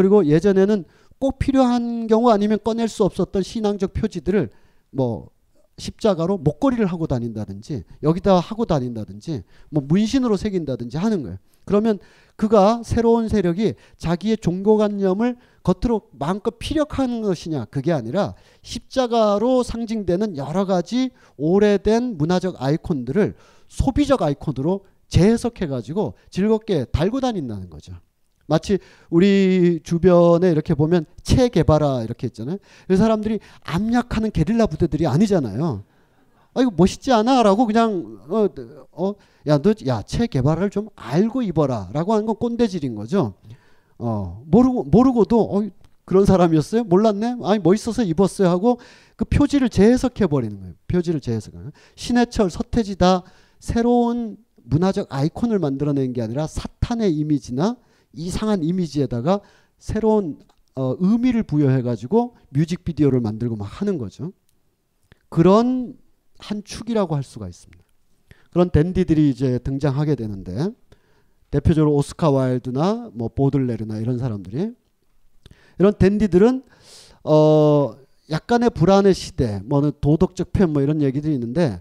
그리고 예전에는 꼭 필요한 경우 아니면 꺼낼 수 없었던 신앙적 표지들을 뭐 십자가로 목걸이를 하고 다닌다든지 여기다 하고 다닌다든지 뭐 문신으로 새긴다든지 하는 거예요. 그러면 그가 새로운 세력이 자기의 종교관념을 겉으로 마음껏 피력하는 것이냐 그게 아니라 십자가로 상징되는 여러 가지 오래된 문화적 아이콘들을 소비적 아이콘으로 재해석해 가지고 즐겁게 달고 다닌다는 거죠. 마치 우리 주변에 이렇게 보면 체개발아 이렇게 있잖아요. 그 사람들이 압력하는 게릴라 부대들이 아니잖아요. 아 이거 멋있지 않아라고 그냥 어 어 야 너 야체 개발을 좀 알고 입어라라고 하는 건 꼰대질인 거죠. 어 모르고 모르고도 어 그런 사람이었어요? 몰랐네. 아니 멋있어서 입었어요 하고 그 표지를 재해석해 버리는 거예요. 표지를 재해석 신해철 서태지다 새로운 문화적 아이콘을 만들어낸 게 아니라 사탄의 이미지나 이상한 이미지에다가 새로운 어, 의미를 부여해가지고 뮤직비디오를 만들고 막 하는 거죠. 그런 한 축이라고 할 수가 있습니다. 그런 댄디들이 이제 등장하게 되는데 대표적으로 오스카 와일드나 뭐 보들레르나 이런 사람들이 이런 댄디들은 어 약간의 불안의 시대, 뭐 도덕적 표뭐 이런 얘기들이 있는데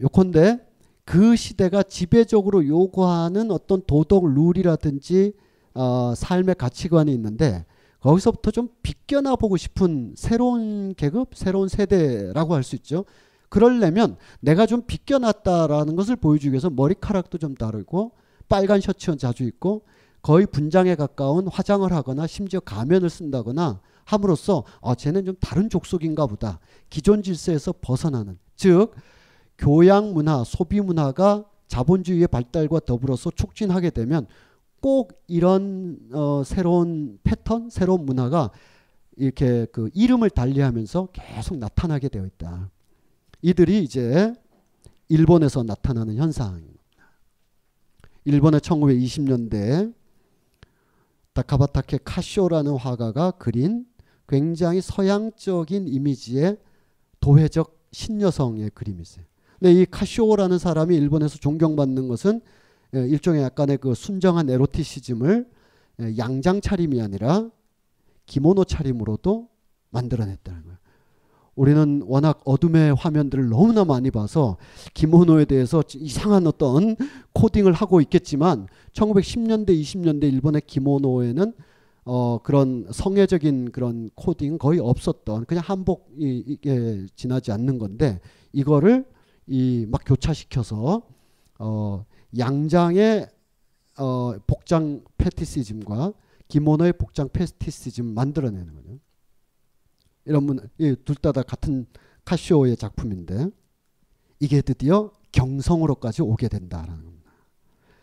요컨대 그 시대가 지배적으로 요구하는 어떤 도덕 룰이라든지 어, 삶의 가치관이 있는데 거기서부터 좀 비껴나 보고 싶은 새로운 계급, 새로운 세대라고 할 수 있죠. 그러려면 내가 좀 비껴났다라는 것을 보여주기 위해서 머리카락도 좀 다르고 빨간 셔츠는 자주 입고 거의 분장에 가까운 화장을 하거나 심지어 가면을 쓴다거나 함으로써 어, 쟤는 좀 다른 족속인가 보다. 기존 질서에서 벗어나는. 즉 교양 문화, 소비 문화가 자본주의의 발달과 더불어서 촉진하게 되면 꼭 이런 어, 새로운 패턴, 새로운 문화가 이렇게 그 이름을 달리하면서 계속 나타나게 되어 있다. 이들이 이제 일본에서 나타나는 현상입니다. 일본의 1920년대 다카바타케 카쇼라는 화가가 그린 굉장히 서양적인 이미지의 도회적 신여성의 그림이세요. 근데 이 카시오라는 사람이 일본에서 존경받는 것은 예, 일종의 약간의 그 순정한 에로티시즘을 예, 양장 차림이 아니라 기모노 차림으로도 만들어냈다는 거예요. 우리는 워낙 어둠의 화면들을 너무나 많이 봐서 기모노에 대해서 이상한 어떤 코딩을 하고 있겠지만 1910년대 20년대 일본의 기모노에는 어 그런 성애적인 그런 코딩 거의 없었던 그냥 한복이 예, 지나지 않는 건데 이거를 이막 교차시켜서 어 양장의 어 복장 패티시즘과 기모노의 복장 패티시즘 만들어내는 거죠. 이런 분, 둘다 다 같은 카시오의 작품인데 이게 드디어 경성으로까지 오게 된다라는 겁니다.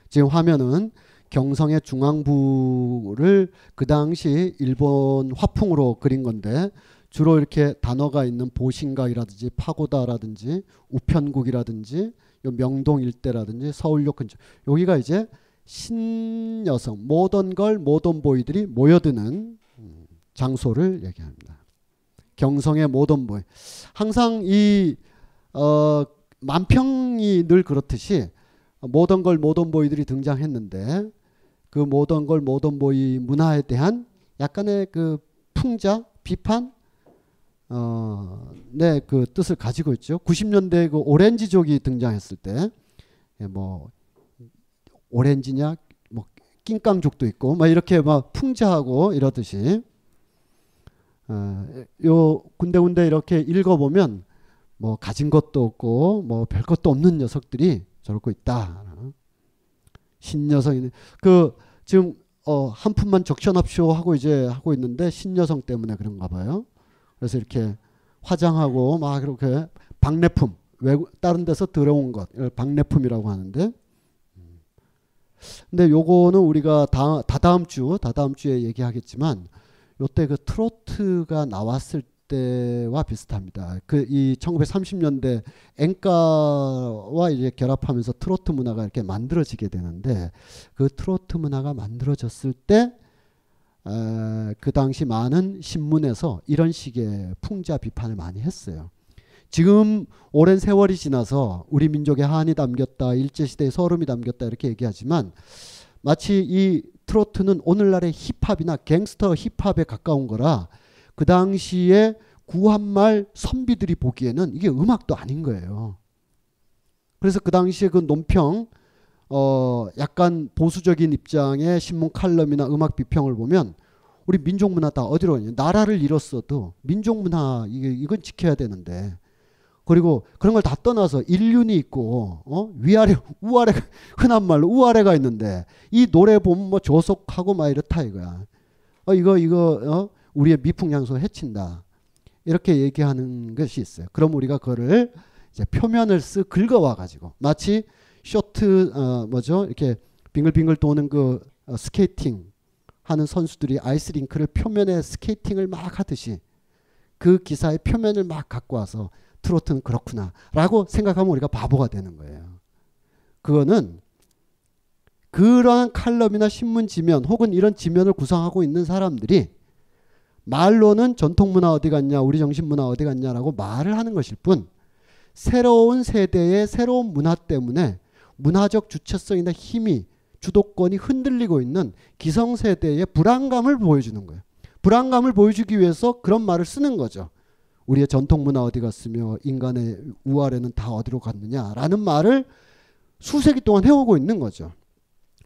지금 화면은 경성의 중앙부를 그 당시 일본 화풍으로 그린 건데 주로 이렇게 단어가 있는 보신각이라든지 파고다라든지 우편국이라든지 명동 일대라든지 서울역 근처 여기가 이제 신여성 모던 걸 모던 보이들이 모여드는 음, 장소를 얘기합니다. 경성의 모던 보이. 항상 이 어, 만평이 늘 그렇듯이 모던 걸 모던 보이들이 등장했는데 그 모던 걸 모던 보이 문화에 대한 약간의 그 풍자 비판 어, 네, 그 뜻을 가지고 있죠. 90년대 그 오렌지족이 등장했을 때, 예, 뭐 오렌지냐, 뭐 낑깡족도 있고, 막 이렇게 막 풍자하고 이러듯이, 어, 요 군데군데 이렇게 읽어보면 뭐 가진 것도 없고 뭐별 것도 없는 녀석들이 저러고 있다. 신여성이그 지금 어, 한 푼만 적셔납오 하고 이제 하고 있는데 신여성 때문에 그런가 봐요. 그래서 이렇게 화장하고 막 이렇게 박내품 외국 다른 데서 들어온 것 박내품이라고 하는데 음. 근데 요거는 우리가 다, 다다음 주 다다음 주에 얘기하겠지만 요때 그 트로트가 나왔을 때와 비슷합니다. 그 이 1930년대 앵가와 이제 결합하면서 트로트 문화가 이렇게 만들어지게 되는데 그 트로트 문화가 만들어졌을 때 에, 그 당시 많은 신문에서 이런 식의 풍자 비판을 많이 했어요. 지금 오랜 세월이 지나서 우리 민족의 한이 담겼다, 일제시대의 서름이 담겼다 이렇게 얘기하지만 마치 이 트로트는 오늘날의 힙합이나 갱스터 힙합에 가까운 거라 그 당시에 구한말 선비들이 보기에는 이게 음악도 아닌 거예요. 그래서 그 당시에 그 논평 어 약간 보수적인 입장의 신문 칼럼이나 음악 비평을 보면 우리 민족 문화 다 어디로 가냐 나라를 잃었어도 민족 문화 이게 이건 지켜야 되는데 그리고 그런 걸 다 떠나서 인륜이 있고 어? 위아래 [laughs] 우아래 흔한 말로 우아래가 있는데 이 노래 보면 뭐 조속하고 막 이렇다 이거야. 어 이거 이거 어? 우리의 미풍양소 해친다 이렇게 얘기하는 것이 있어요. 그럼 우리가 그거를 이제 표면을 쓰 긁어와 가지고 마치 쇼트 어, 뭐죠 이렇게 빙글빙글 도는 그 어, 스케이팅 하는 선수들이 아이스링크를 표면에 스케이팅을 막 하듯이 그 기사의 표면을 막 갖고 와서 트로트는 그렇구나라고 생각하면 우리가 바보가 되는 거예요. 그거는 그러한 칼럼이나 신문 지면 혹은 이런 지면을 구성하고 있는 사람들이 말로는 전통 문화 어디 갔냐, 우리 정신 문화 어디 갔냐라고 말을 하는 것일 뿐 새로운 세대의 새로운 문화 때문에 문화적 주체성이나 힘이 주도권이 흔들리고 있는 기성세대의 불안감을 보여주는 거예요. 불안감을 보여주기 위해서 그런 말을 쓰는 거죠. 우리의 전통 문화 어디 갔으며 인간의 우아래는 다 어디로 갔느냐라는 말을 수세기 동안 해오고 있는 거죠.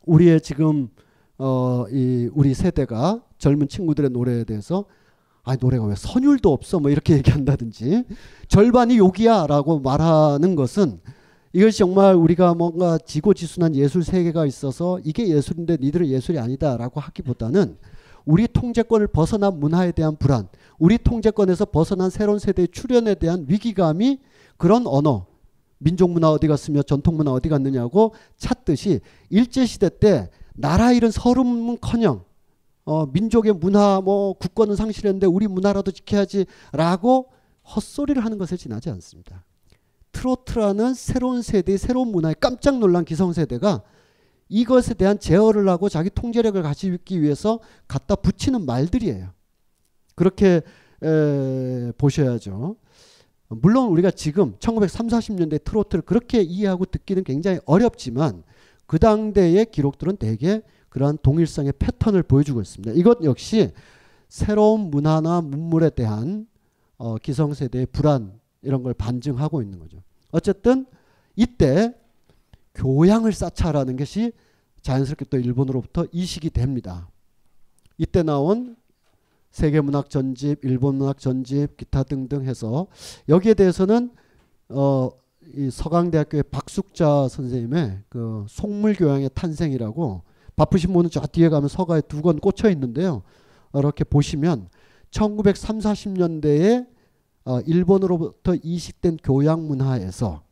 우리의 지금 어, 이 우리 세대가 젊은 친구들의 노래에 대해서 아 노래가 왜 선율도 없어 뭐 이렇게 [laughs] 얘기한다든지 절반이 욕이야라고 말하는 것은 이것이 정말 우리가 뭔가 지고지순한 예술 세계가 있어서 이게 예술인데 니들은 예술이 아니다라고 하기보다는 우리 통제권을 벗어난 문화에 대한 불안, 우리 통제권에서 벗어난 새로운 세대의 출현에 대한 위기감이 그런 언어, 민족 문화 어디 갔으며 전통 문화 어디 갔느냐고 찾듯이 일제 시대 때 나라 잃은 서름은커녕 어, 민족의 문화 뭐 국권은 상실했는데 우리 문화라도 지켜야지라고 헛소리를 하는 것에 지나지 않습니다. 트로트라는 새로운 세대 새로운 문화에 깜짝 놀란 기성세대가 이것에 대한 제어를 하고 자기 통제력을 가지기 위해서 갖다 붙이는 말들이에요. 그렇게 에, 보셔야죠. 물론 우리가 지금 1930, 40년대 트로트를 그렇게 이해하고 듣기는 굉장히 어렵지만 그 당대의 기록들은 대개 그러한 동일성의 패턴을 보여주고 있습니다. 이것 역시 새로운 문화나 문물에 대한 어, 기성세대의 불안 이런 걸 반증하고 있는 거죠. 어쨌든 이때 교양을 쌓자라는 것이 자연스럽게 또 일본으로부터 이식이 됩니다. 이때 나온 세계문학 전집, 일본문학 전집, 기타 등등 해서 여기에 대해서는 어, 서강대학교의 박숙자 선생님의 그 속물교양의 탄생이라고 바쁘신 분은 저 뒤에 가면 서가에 두 권 꽂혀 있는데요. 이렇게 보시면 1930, 40년대에 어, 일본으로부터 이식된 교양 문화에서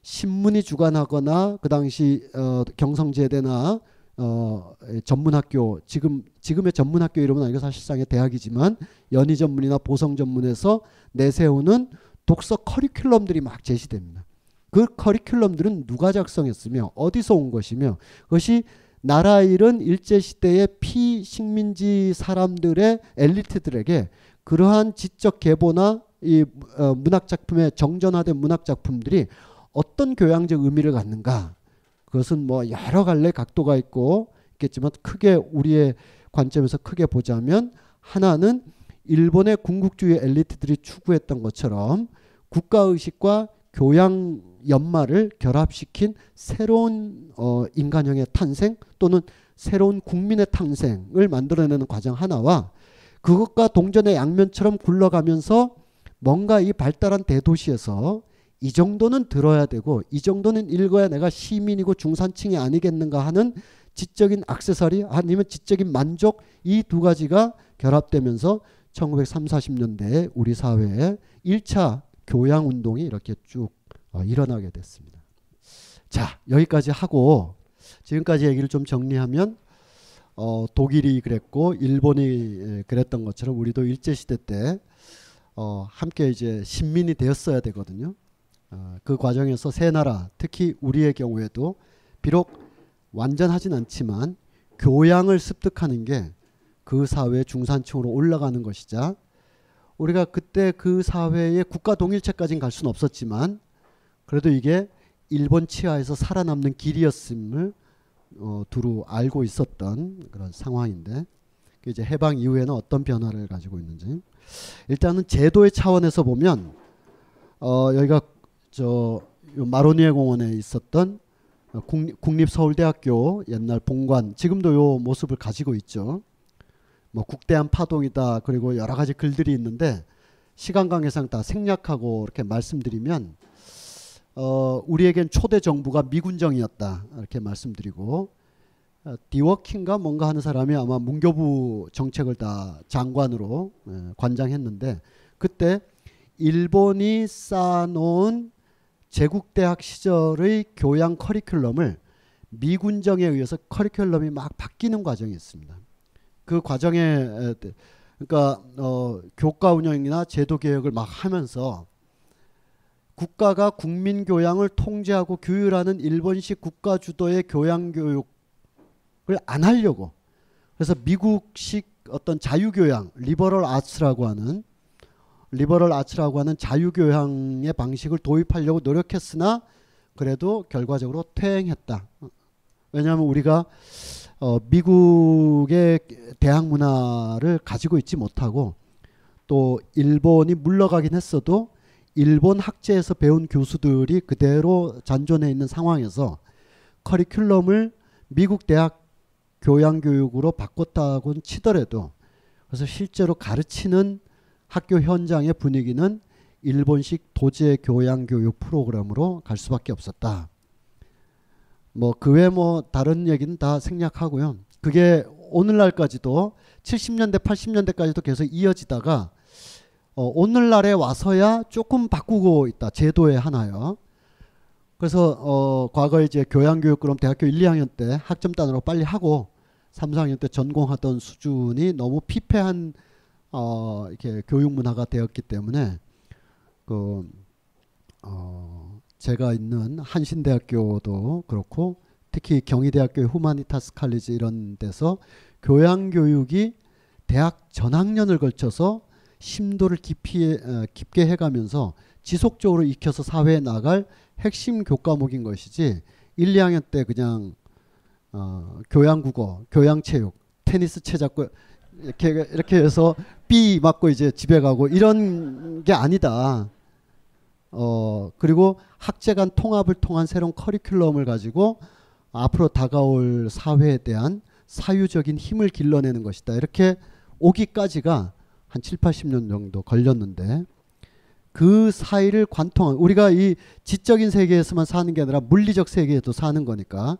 신문이 주관하거나 그 당시 어, 경성제대나 어, 예, 전문학교 지금 지금의 전문학교 이름은 아니고 사실상의 대학이지만 연희 전문이나 보성 전문에서 내세우는 독서 커리큘럼들이 막 제시됩니다. 그 커리큘럼들은 누가 작성했으며 어디서 온 것이며 그것이 나라 일은 일제 시대의 피식민지 사람들의 엘리트들에게 그러한 지적 계보나 이 어, 문학 작품의 정전화된 문학 작품들이 어떤 교양적 의미를 갖는가 그것은 뭐 여러 갈래 각도가 있고 있겠지만 크게 우리의 관점에서 크게 보자면 하나는 일본의 궁극주의 엘리트들이 추구했던 것처럼 국가 의식과 교양 연마를 결합시킨 새로운 어, 인간형의 탄생 또는 새로운 국민의 탄생을 만들어내는 과정 하나와 그것과 동전의 양면처럼 굴러가면서 뭔가 이 발달한 대도시에서 이 정도는 들어야 되고 이 정도는 읽어야 내가 시민이고 중산층이 아니겠는가 하는 지적인 악세사리 아니면 지적인 만족 이 두 가지가 결합되면서 1930, 년대 우리 사회에 1차 교양 운동이 이렇게 쭉 어, 일어나게 됐습니다. 자, 여기까지 하고 지금까지 얘기를 좀 정리하면 어, 독일이 그랬고 일본이 그랬던 것처럼 우리도 일제 시대 때 어, 함께 이제 신민이 되었어야 되거든요. 어, 그 과정에서 세 나라, 특히 우리의 경우에도 비록 완전하진 않지만 교양을 습득하는 게 그 사회 중산층으로 올라가는 것이자 우리가 그때 그 사회의 국가 동일체까지는 갈 수는 없었지만 그래도 이게 일본 치하에서 살아남는 길이었음을 어, 두루 알고 있었던 그런 상황인데 이제 해방 이후에는 어떤 변화를 가지고 있는지 일단은 제도의 차원에서 보면 어, 여기가 저 마로니에 공원에 있었던 국립, 서울대학교 옛날 본관 지금도 요 모습을 가지고 있죠. 뭐 국대한 파동이다 그리고 여러 가지 글들이 있는데 시간 관계상 다 생략하고 이렇게 말씀드리면 어, 우리에겐 초대 정부가 미군정이었다 이렇게 말씀드리고 어, 디워킹과 뭔가 하는 사람이 아마 문교부 정책을 다 장관으로 예, 관장했는데 그때 일본이 쌓아놓은 제국대학 시절의 교양 커리큘럼을 미군정에 의해서 커리큘럼이 막 바뀌는 과정이 있습니다. 그 과정에 그러니까 어, 교과 운영이나 제도 개혁을 막 하면서 국가가 국민 교양을 통제하고 규율하는 일본식 국가 주도의 교양 교육 안 하려고 그래서 미국식 어떤 자유교양 리버럴 아츠라고 하는 리버럴 아츠라고 하는 자유교양의 방식을 도입하려고 노력했으나 그래도 결과적으로 퇴행했다. 왜냐하면 우리가 어 미국의 대학 문화를 가지고 있지 못하고 또 일본이 물러가긴 했어도 일본 학제에서 배운 교수들이 그대로 잔존해 있는 상황에서 커리큘럼을 미국 대학 교양 교육으로 바꿨다고 치더라도 그래서 실제로 가르치는 학교 현장의 분위기는 일본식 도제 교양 교육 프로그램으로 갈 수밖에 없었다. 뭐 그 외뭐 그 뭐 다른 얘기는 다 생략하고요. 그게 오늘날까지도 70년대 80년대까지도 계속 이어지다가 어, 오늘날에 와서야 조금 바꾸고 있다. 제도의 하나요. 그래서 어 과거 이제 교양교육 그럼 대학교 1, 2학년 때 학점 단으로 빨리 하고 3, 4학년 때 전공하던 수준이 너무 피폐한 어 이렇게 교육 문화가 되었기 때문에 그어 제가 있는 한신대학교도 그렇고 특히 경희대학교의 후마니타스 칼리지 이런 데서 교양 교육이 대학 전학년을 걸쳐서 심도를 깊이 어, 깊게 해가면서 지속적으로 익혀서 사회에 나갈 핵심 교과목인 것이지 1, 2학년 때 그냥 어, 교양 국어, 교양 체육, 테니스 체 잡고 이렇게 이렇게 해서 B 맞고 이제 집에 가고 이런 게 아니다. 어 그리고 학제 간 통합을 통한 새로운 커리큘럼을 가지고 앞으로 다가올 사회에 대한 사유적인 힘을 길러내는 것이다. 이렇게 오기까지가 한 7, 80년 정도 걸렸는데 그 사이를 관통한 우리가 이 지적인 세계에서만 사는 게 아니라 물리적 세계에도 사는 거니까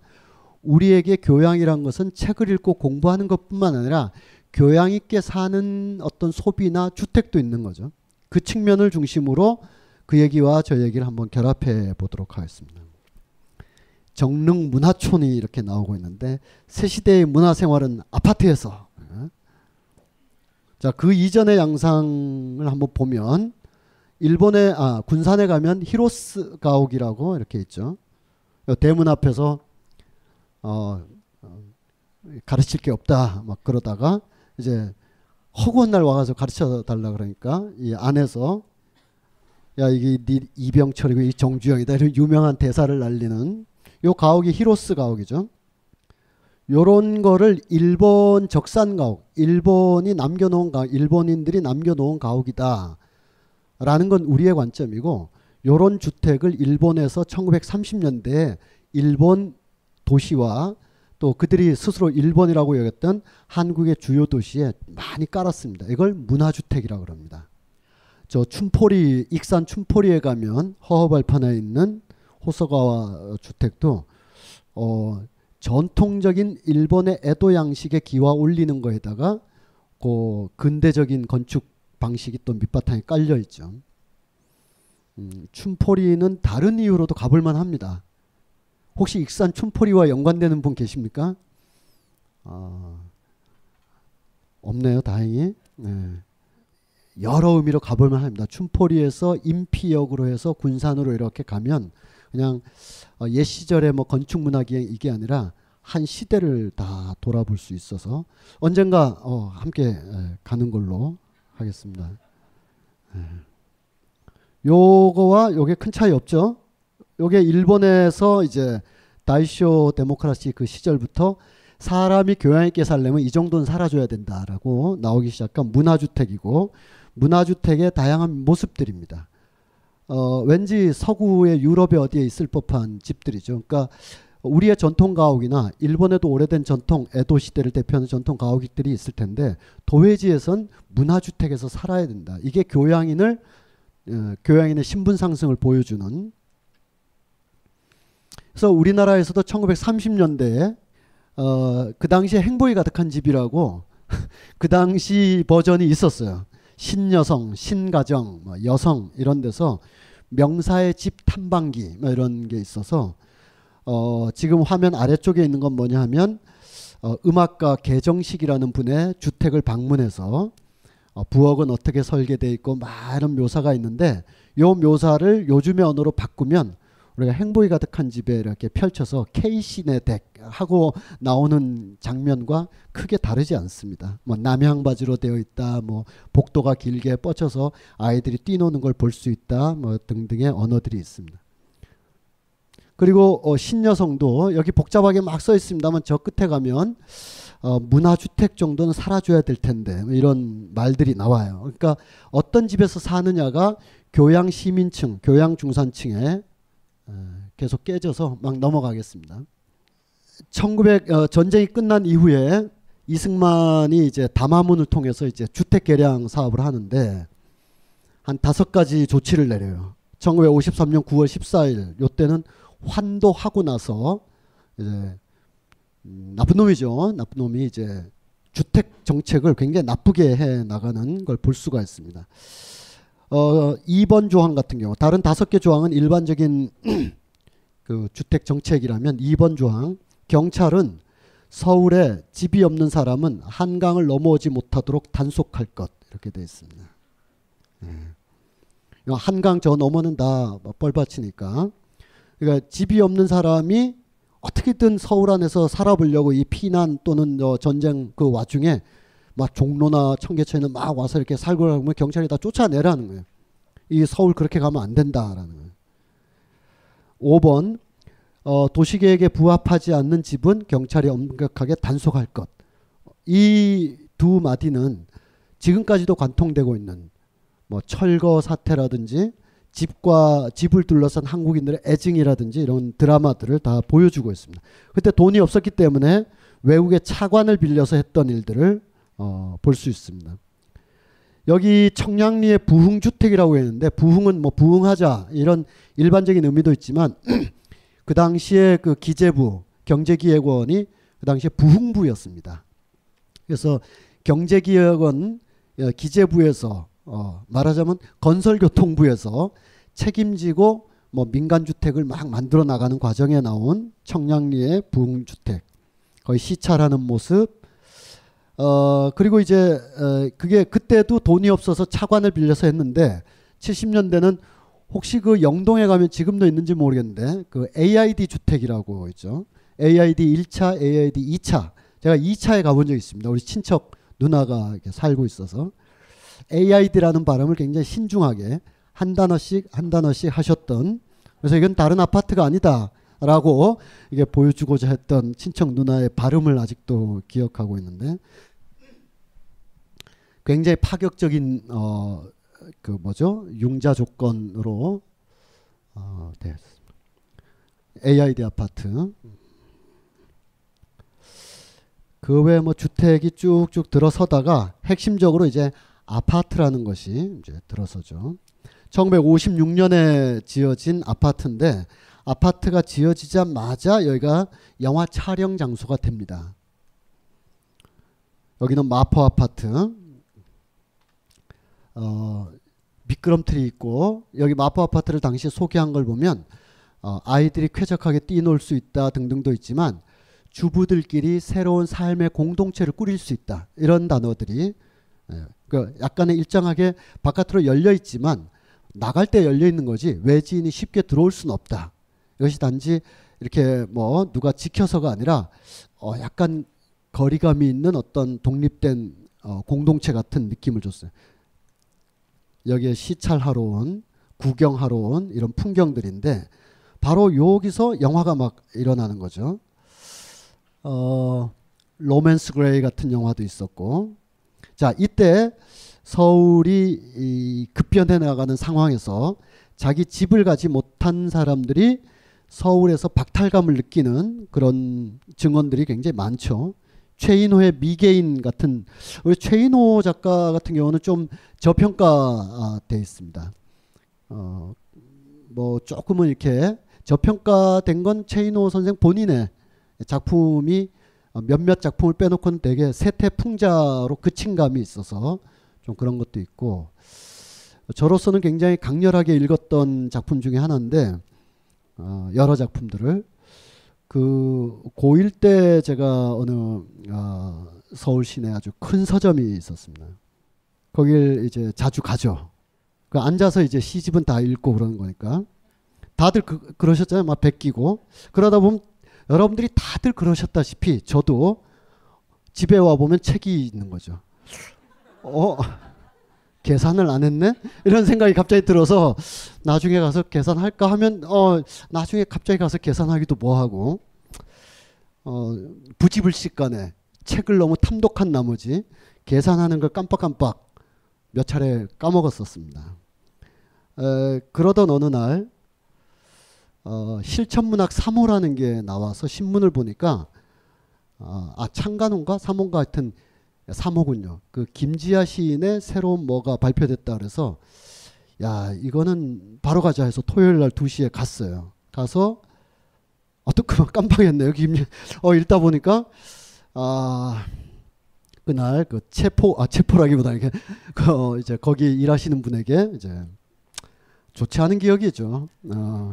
우리에게 교양이란 것은 책을 읽고 공부하는 것뿐만 아니라 교양 있게 사는 어떤 소비나 주택도 있는 거죠. 그 측면을 중심으로 그 얘기와 저 얘기를 한번 결합해 보도록 하겠습니다. 정릉 문화촌이 이렇게 나오고 있는데 새 시대의 문화생활은 아파트에서 자그 이전의 양상을 한번 보면 일본의 아, 군산에 가면 히로스가옥이라고 이렇게 있죠. 대문 앞에서 어, 어, 가르칠 게 없다 막 그러다가 이제 허구한 날와가지 가르쳐 달라 그러니까 이 안에서 야 이게 네 이병철이고 이 정주영이다 이런 유명한 대사를 날리는 요 가옥이 히로스 가옥이죠. 요런 거를 일본 적산 가옥, 일본이 남겨놓은 가, 일본인들이 남겨놓은 가옥이다. 라는 건 우리의 관점이고 요런 주택을 일본에서 1930년대에 일본 도시와 또 그들이 스스로 일본이라고 여겼던 한국의 주요 도시에 많이 깔았습니다. 이걸 문화주택이라고 그럽니다. 저 춘포리 익산 춘포리에 가면 허허발판에 있는 호서가와 주택도 어 전통적인 일본의 에도 양식의 기와 올리는 거에다가 그 근대적인 건축 방식이 또 밑바탕에 깔려 있죠. 음, 춘포리는 다른 이유로도 가볼만 합니다. 혹시 익산 춘포리와 연관되는 분 계십니까? 어, 없네요, 다행히. 네. 여러 의미로 가볼만 합니다. 춘포리에서 임피역으로 해서 군산으로 이렇게 가면 그냥 어, 옛 시절의 뭐 건축문학이 이게 아니라 한 시대를 다 돌아볼 수 있어서 언젠가 어, 함께 가는 걸로 하겠습니다. 예. 요거와 요게 큰 차이 없죠. 요게 일본에서 이제 다이쇼 데모크라시 그 시절부터 사람이 교양 있게 살려면 이 정도는 살아줘야 된다라고 나오기 시작한 문화주택이고 문화주택의 다양한 모습들입니다. 어, 왠지 서구의 유럽의 어디에 있을 법한 집들이죠. 그러니까 우리의 전통 가옥이나 일본에도 오래된 전통 에도 시대를 대표하는 전통 가옥들이 있을 텐데 도회지에선 문화주택에서 살아야 된다. 이게 교양인을 어, 교양인의 신분 상승을 보여주는. 그래서 우리나라에서도 1930년대에 어, 그 당시에 행복이 가득한 집이라고 [laughs] 그 당시 버전이 있었어요. 신여성, 신가정, 뭐 여성 이런 데서 명사의 집 탐방기 뭐 이런 게 있어서 어, 지금 화면 아래쪽에 있는 건 뭐냐 하면 어, 음악가 개정식이라는 분의 주택을 방문해서 어, 부엌은 어떻게 설계되어 있고 많은 묘사가 있는데 요 묘사를 요즘의 언어로 바꾸면 우리가 행보이 가득한 집에 이렇게 펼쳐서 케이신의덱 하고 나오는 장면과 크게 다르지 않습니다. 뭐 남향바지로 되어 있다, 뭐 복도가 길게 뻗쳐서 아이들이 뛰노는 걸 볼 수 있다, 뭐 등등의 언어들이 있습니다. 그리고 어 신여성도 여기 복잡하게 막 써 있습니다만 저 끝에 가면 어 문화주택 정도는 살아줘야 될 텐데 뭐 이런 말들이 나와요. 그러니까 어떤 집에서 사느냐가 교양 시민층, 교양 중산층에 어, 계속 깨져서 막 넘어가겠습니다. 1900 어, 전쟁이 끝난 이후에 이승만이 이제 담화문을 통해서 이제 주택 개량 사업을 하는데 한 다섯 가지 조치를 내려요. 1953년 9월 14일 요때는 환도하고 나서 이제 음, 나쁜 놈이죠. 나쁜 놈이 이제 주택 정책을 굉장히 나쁘게 해 나가는 걸 볼 수가 있습니다. 어, 2번 조항 같은 경우 다른 다섯 개 조항은 일반적인 [clears throat] 그 주택 정책이라면 2번 조항 경찰은 서울에 집이 없는 사람은 한강을 넘어오지 못하도록 단속할 것 이렇게 되어 있습니다. 네. 한강 저 넘어는 다 뭐 뻘밭이니까 그러니까 집이 없는 사람이 어떻게든 서울 안에서 살아보려고 이 피난 또는 전쟁 그 와중에 막 종로나 청계천에는 막 와서 이렇게 살고 하면 경찰이 다 쫓아내라는 거예요. 이 서울 그렇게 가면 안 된다라는 거예요. 5번 어, 도시계획에 부합하지 않는 집은 경찰이 엄격하게 단속할 것. 이 두 마디는 지금까지도 관통되고 있는 뭐 철거 사태라든지 집과 집을 둘러싼 한국인들의 애증이라든지 이런 드라마들을 다 보여주고 있습니다. 그때 돈이 없었기 때문에 외국의 차관을 빌려서 했던 일들을 어, 볼수 있습니다. 여기 청량리의 부흥주택이라고 했는데 부흥은 뭐 부흥하자 이런 일반적인 의미도 있지만 [clears throat] 그 당시에 그 기재부 경제기획원이 그 당시에 부흥부였습니다. 그래서 경제기획원 어, 기재부에서 어, 말하자면 건설교통부에서 책임지고 뭐 민간주택을 막 만들어 나가는 과정에 나온 청량리의 부흥주택 거의 시찰하는 모습 어, 그리고 이제 에, 어, 그게 그때도 돈이 없어서 차관을 빌려서 했는데 70년대는 혹시 그 영동에 가면 지금도 있는지 모르겠는데 그 AID 주택이라고 있죠. AID 1차, AID 2차. 제가 2차에 가본 적이 있습니다. 우리 친척 누나가 살고 있어서. AID라는 발음을 굉장히 신중하게 한 단어씩 한 단어씩 하셨던 그래서 이건 다른 아파트가 아니다라고 이게 보여주고자 했던 친척 누나의 발음을 아직도 기억하고 있는데 굉장히 파격적인 어그 뭐죠 융자 조건으로 어되습니다 AID 아파트 그외뭐 주택이 쭉쭉 들어서다가 핵심적으로 이제 아파트라는 것이 이제 들어서죠. 1956년에 지어진 아파트인데 아파트가 지어지자마자 여기가 영화 촬영 장소가 됩니다. 여기는 마포 아파트. 어, 미끄럼틀이 있고 여기 마포 아파트를 당시 소개한 걸 보면 어, 아이들이 쾌적하게 뛰놀 수 있다 등등도 있지만 주부들끼리 새로운 삶의 공동체를 꾸릴 수 있다 이런 단어들이 예, 그러니까 약간의 일정하게 바깥으로 열려 있지만 나갈 때 열려 있는 거지 외지인이 쉽게 들어올 수는 없다. 이것이 단지 이렇게 뭐 누가 지켜서가 아니라 어 약간 거리감이 있는 어떤 독립된 어 공동체 같은 느낌을 줬어요. 여기에 시찰하러 온 구경하러 온 이런 풍경들인데 바로 여기서 영화가 막 일어나는 거죠. 어, 로맨스 그레이 같은 영화도 있었고 자, 이때 서울이 급변해 나가는 상황에서 자기 집을 가지 못한 사람들이 서울에서 박탈감을 느끼는 그런 증언들이 굉장히 많죠. 최인호의 미개인 같은 우리 최인호 작가 같은 경우는 좀 저평가돼 있습니다. 어, 뭐 조금은 이렇게 저평가된 건 최인호 선생 본인의 작품이 어, 몇몇 작품을 빼놓고는 되게 세태 풍자로 그친 감이 있어서 좀 그런 것도 있고 저로서는 굉장히 강렬하게 읽었던 작품 중에 하나인데 어, 여러 작품들을 그 고1 때 제가 어느 어, 서울 시내 아주 큰 서점이 있었습니다. 거길 이제 자주 가죠. 그 앉아서 이제 시집은 다 읽고 그러는 거니까 다들 그, 러셨잖아요막 베끼고 그러다 보면 여러분들이 다들 그러셨다시피 저도 집에 와 보면 책이 있는 거죠. 어 계산을 안 했네 이런 생각이 갑자기 들어서 나중에 가서 계산할까 하면 어 나중에 갑자기 가서 계산하기도 뭐하고 어 부지불식간에 책을 너무 탐독한 나머지 계산하는 걸 깜빡깜빡 몇 차례 까먹었었습니다. 에, 그러던 어느 날 어, 실천문학 3호라는 게 나와서 신문을 보니까 어, 아 창간호인가 3호인가 하여튼 3호군요. 그 김지아 시인의 새로운 뭐가 발표됐다 그래서 야 이거는 바로 가자 해서 토요일 날 2시에 갔어요. 가서 어, 또 그만 깜빡했네요. 김, 어 읽다 보니까 아 그날 그 체포 아 체포라기보다 이게그 [laughs] 어, 이제 거기 일하시는 분에게 이제 좋지 않은 기억이죠. 어.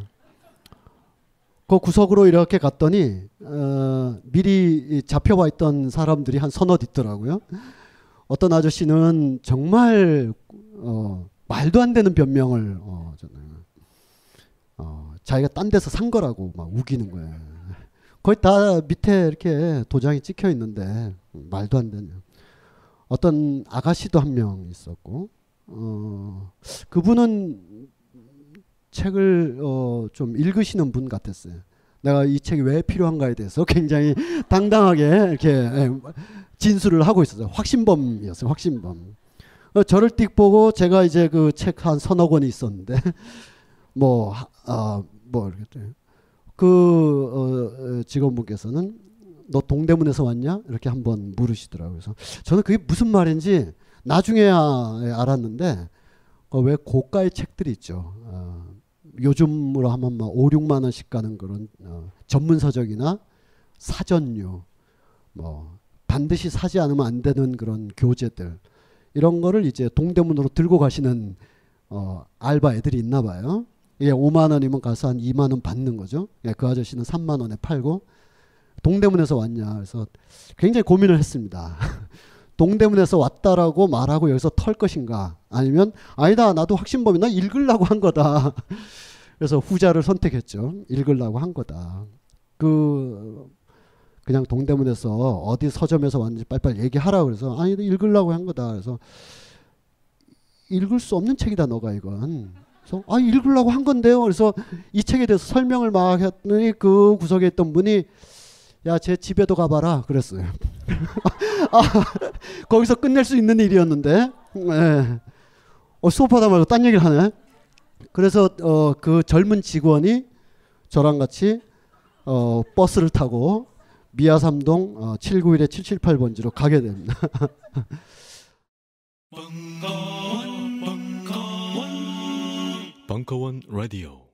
그 구석으로 이렇게 갔더니 어, 미리 잡혀와 있던 사람들이 한 서너 있더라고요. 어떤 아저씨는 정말 어, 말도 안 되는 변명을 어, 어, 자기가 딴 데서 산 거라고 막 우기는 거예요. 거의 다 밑에 이렇게 도장이 찍혀 있는데 말도 안 되는. 어떤 아가씨도 한 명 있었고 어, 그분은 책을 어, 좀 읽으시는 분 같았어요. 내가 이 책이 왜 필요한가에 대해서 [laughs] 굉장히 당당하게 이렇게 예, 진술을 하고 있었어요. 확신범이었어요. 확신범. 어, 저를 띡 보고 제가 이제 그 책한 서너 권이 있었는데 [laughs] 뭐 아, 뭐 이렇게 그 어, 어 직원분께서는 너 동대문에서 왔냐 이렇게 한번 물으시더라고요. 그래서 저는 그게 무슨 말인지 나중에야 아, 예, 알았는데 어, 왜 고가의 책들이 있죠. 어, 요즘으로 하면 막 5, 6만 원씩 가는 그런 어, 전문 서적이나 사전류 뭐 반드시 사지 않으면 안 되는 그런 교재들 이런 거를 이제 동대문으로 들고 가시는 어, 알바 애들이 있나 봐요. 예, 5만 원이면 가서 한 2만 원 받는 거죠. 예, 그 아저씨는 3만 원에 팔고 동대문에서 왔냐. 그래서 굉장히 고민을 했습니다. [laughs] 동대문에서 왔다라고 말하고 여기서 털 것인가 아니면 아니다 나도 확신범이나 읽으려고 한 거다 [laughs] 그래서 후자를 선택했죠 읽으려고 한 거다 그 그냥 동대문에서 어디 서점에서 왔는지 빨리빨리 얘기하라 그래서 아니 읽으려고 한 거다 그래서 읽을 수 없는 책이다 너가 이건 그래서 아 읽으려고 한 건데요 그래서 이 책에 대해서 설명을 막 했더니 그 구석에 있던 분이 야, 제 집에도 가봐라. 그랬어요. [laughs] 아, 거기서 끝낼 수 있는 일이었는데, 네. 어, 수업하다 말고 딴 얘기를 하네. 그래서 어, 그 젊은 직원이 저랑 같이 어, 버스를 타고 미아삼동 어, 791에 778번지로 가게 됩니다. [laughs] 벙커원, 벙커원, 벙커원 라디오.